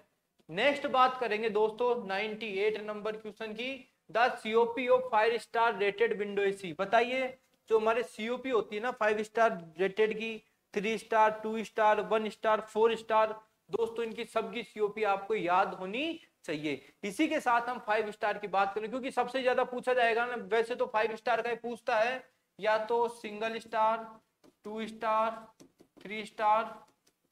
नेक्स्ट बात करेंगे दोस्तों 98 नंबर क्वेश्चन की the COP of five star rated window AC बताइए जो हमारे सीओपी होती है ना फाइव स्टार रेटेड की three star two star one star four star दोस्तों इनकी सबकी सीओपी आपको याद होनी चाहिए इसी के साथ हम फाइव स्टार की बात करें क्योंकि सबसे ज्यादा पूछा जाएगा ना वैसे तो फाइव स्टार का ही पूछता है या तो single star two star three star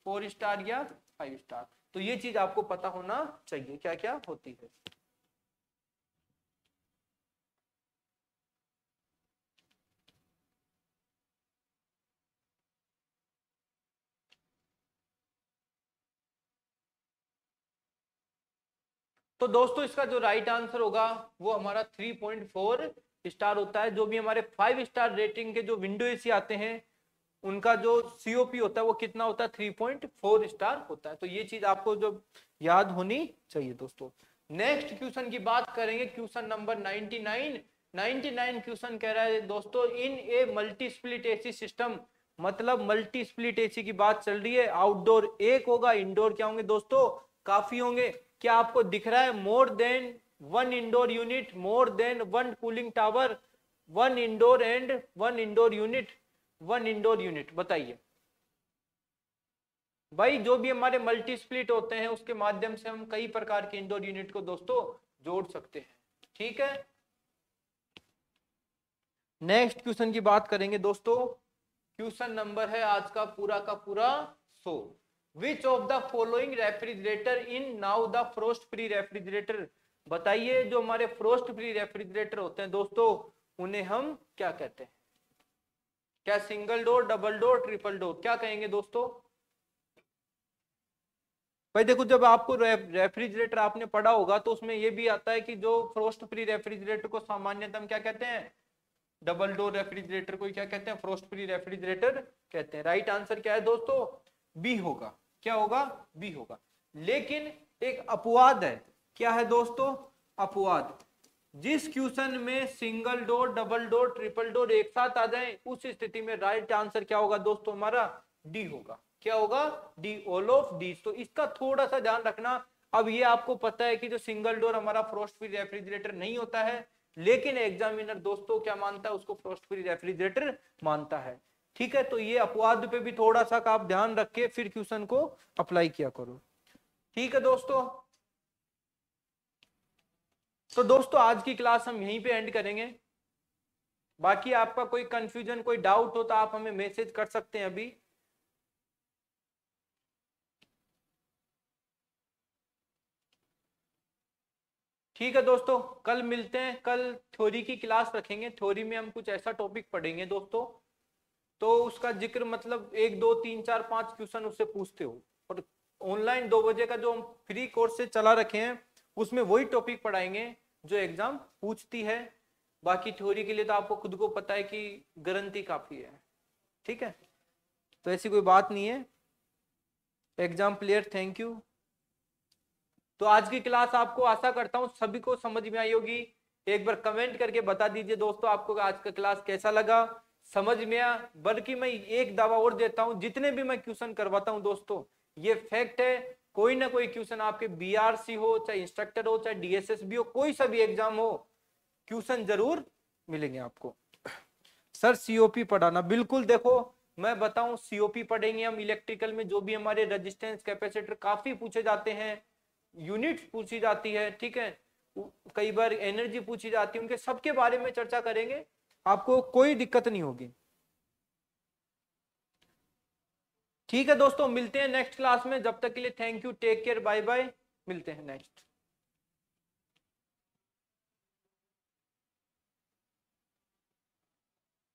four star या फाइव स्टार तो ये चीज आपको पता होना चाहिए क्या क्या होती है तो दोस्तों इसका जो राइट आंसर होगा वो हमारा 3.4 स्टार होता है जो भी हमारे फाइव स्टार रेटिंग के जो विंडो एसी आते हैं उनका जो सीओपी होता है वो कितना होता है थ्री पॉइंट फोर स्टार होता है तो ये चीज आपको जो याद होनी चाहिए दोस्तों नेक्स्ट क्वेश्चन की बात करेंगे question number ninety nine ninety nine question कह रहा है दोस्तों in a multi split AC system मतलब मल्टी स्प्लिट एसी की बात चल रही है आउटडोर एक होगा इनडोर क्या होंगे दोस्तों काफी होंगे क्या आपको दिख रहा है more than one indoor unit more than one cooling tower one indoor and one indoor unit one indoor unit बताइए भाई जो भी हमारे मल्टी स्प्लिट होते हैं उसके माध्यम से हम कई प्रकार के इंडोर यूनिट को दोस्तों जोड़ सकते हैं ठीक है नेक्स्ट क्वेश्चन की बात करेंगे दोस्तों क्वेश्चन नंबर है आज का पूरा का पूरा so which of the following refrigerator in now the frost free refrigerator बताइए जो हमारे फ्रोस्ट फ्री रेफ्रिजरेटर होते हैं दोस्तों उन्हें हम क्या कहते हैं क्या single door double door triple door क्या कहेंगे दोस्तों भाई देखो जब आपको रेफ्रिजरेटर आपने पढ़ा होगा तो उसमें यह भी आता है कि जो फ्रोस्ट फ्री रेफ्रिजरेटर को सामान्यतः हम क्या कहते हैं डबल डोर रेफ्रिजरेटर को क्या कहते हैं फ्रोस्ट फ्री रेफ्रिजरेटर कहते हैं राइट आंसर क्या है दोस्तों बी होगा क्या होगा बी होगा लेकिन एक अपवाद है क्या है दोस्तों अपवाद जिस क्वेश्चन में single door double door triple door एक साथ आ जाए उस स्थिति में राइट आंसर क्या होगा दोस्तों हमारा डी होगा क्या होगा डी ऑल ऑफ डी तो इसका थोड़ा सा ध्यान रखना अब ये आपको पता है कि जो सिंगल डोर हमारा फ्रोस्ट फ्री रेफ्रिजरेटर नहीं होता है लेकिन एग्जामिनर दोस्तों क्या मानता है उसको फ्रोस्ट फ्री रेफ्रिजरेटर मानता है ठीक है तो ये अपवाद पे भी थोड़ा सा आप ध्यान रख के फिर क्वेश्चन को अप्लाई किया करो ठीक है दोस्तों तो दोस्तों आज की क्लास हम यहीं पे एंड करेंगे बाकी आपका कोई कंफ्यूजन कोई डाउट हो तो आप हमें मैसेज कर सकते हैं अभी ठीक है दोस्तों कल मिलते हैं कल थ्योरी की क्लास रखेंगे थ्योरी में हम कुछ ऐसा टॉपिक पढ़ेंगे दोस्तों तो उसका जिक्र मतलब एक दो तीन चार पांच क्वेश्चन उससे पूछते हो और ऑनलाइन दो बजे का जो हम फ्री कोर्स से चला रखे हैं उसमें वही टॉपिक पढ़ाएंगे जो एग्जाम पूछती है बाकी थ्योरी के लिए तो आपको खुद को पता है कि गारंटी काफी है ठीक है तो ऐसी कोई बात नहीं है एग्जाम प्लेयर थैंक यू तो आज की क्लास आपको आशा करता हूँ सभी को समझ में आई होगी एक बार कमेंट करके बता दीजिए दोस्तों आपको आज का क्लास कैसा लगा समझ में आया बल्कि मैं एक दावा और देता हूँ जितने भी मैं क्वेश्चन करवाता हूँ दोस्तों ये फैक्ट है कोई ना कोई क्वेश्चन आपके बीआरसी हो चाहे इंस्ट्रक्टर हो चाहे डीएसएस भी हो कोई सा भी एग्जाम हो क्वेश्चन जरूर मिलेंगे आपको सर सीओपी पढ़ाना बिल्कुल देखो मैं बताऊं सीओपी पढ़ेंगे हम इलेक्ट्रिकल में जो भी हमारे रेजिस्टेंस कैपेसिटर काफी पूछे जाते हैं यूनिट पूछी जाती है ठीक है कई बार एनर्जी पूछी जाती है उनके सबके बारे में चर्चा करेंगे आपको कोई दिक्कत नहीं होगी ठीक है दोस्तों मिलते हैं नेक्स्ट क्लास में जब तक के लिए thank you take care bye bye मिलते हैं नेक्स्ट